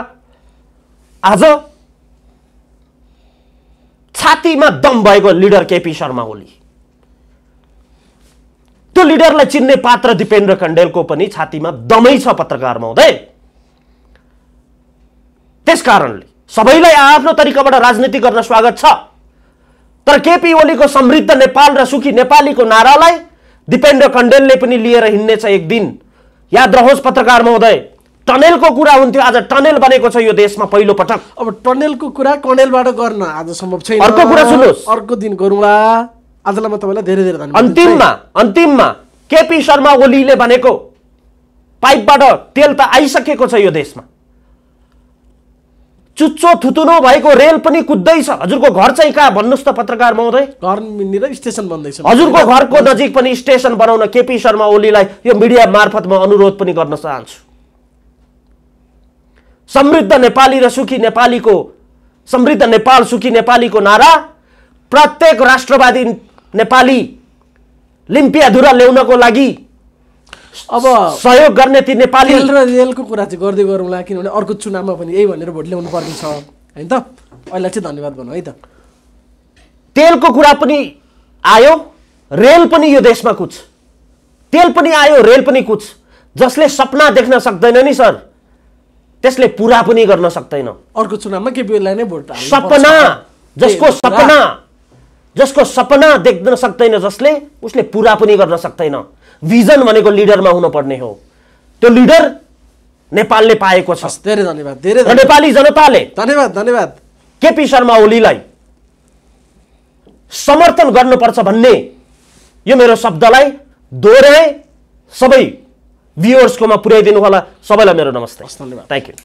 आज छातीमा दम भएको लिडर केपी शर्मा ओली त्यो लिडरलाई चिन्ने पात्र दिपेन्द्र कण्डेलको पनि छातीमा दमै छ पत्रकारमा हुँदै त्यस कारणले सबैलाई आआफ्नो तरिकाबाट राजनीति गर्न स्वागत छ तर केपी ओलीको समृद्ध नेपाल र सुखी नेपालीको नारालाई दिपेन्द्र कण्डेलले पनि लिएर हिँड्नेछ एक दिन याद रहोस् पत्रकार महोदय टनेलको कुरा हुन्थ्यो आज टनेल बनेको छ यो देशमा पहिलो पटक अब टनेलको कुरा कनेलबाट गर्न आज सम्भव छैन अर्को कुरा सुन्नुहोस् अर्को दिन गरौँला आजलाई म तपाईँलाई धेरै धेरै धन्यवाद अन्तिममा अन्तिममा केपी शर्मा ओलीले भनेको पाइपबाट तेल त आइसकेको छ यो देशमा चुच्चो थुतुनो भएको रेल पनि कुद्दैछ हजुरको घर चाहिँ कहाँ भन्नुहोस् त पत्रकार महोदय घर स्टेसन बन्दैछ हजुरको घरको नजिक पनि स्टेसन बनाउन केपी शर्मा ओलीलाई यो मिडिया मार्फत म अनुरोध पनि गर्न चाहन्छु समृद्ध नेपाली र सुखी नेपालीको समृद्ध नेपाल सुखी नेपालीको नारा प्रत्येक राष्ट्रवादी नेपाली लिम्पियाधुरा ल्याउनको लागि अब सहयोग गर्ने ती नेपाली र रेलको कुरा चाहिँ गर्दै गरौँला किनभने अर्को चुनावमा पनि यही भनेर भोट ल्याउनु पर्ने छ होइन त अहिले चाहिँ धन्यवाद भनौँ है त तेलको कुरा पनि आयो रेल पनि यो देशमा कुछ तेल पनि आयो रेल पनि कुछ जसले सपना देख्न सक्दैन नि सर त्यसले पुरा पनि गर्न सक्दैन अर्को चुनावमा के नै भोट सपना जसको सपना जसको सपना देख्न सक्दैन जसले उसले पुरा पनि गर्न सक्दैन भिजन भनेको लिडरमा हुनुपर्ने हो त्यो लिडर नेपालले पाएको छ धेरै धन्यवाद धेरै नेपाली जनताले धन्यवाद धन्यवाद केपी शर्मा ओलीलाई समर्थन गर्नुपर्छ भन्ने यो मेरो शब्दलाई दोहोऱ्याए सबै भ्युवर्सकोमा पुर्याइदिनु होला सबैलाई मेरो नमस्ते धन्यवाद थ्याङ्क यू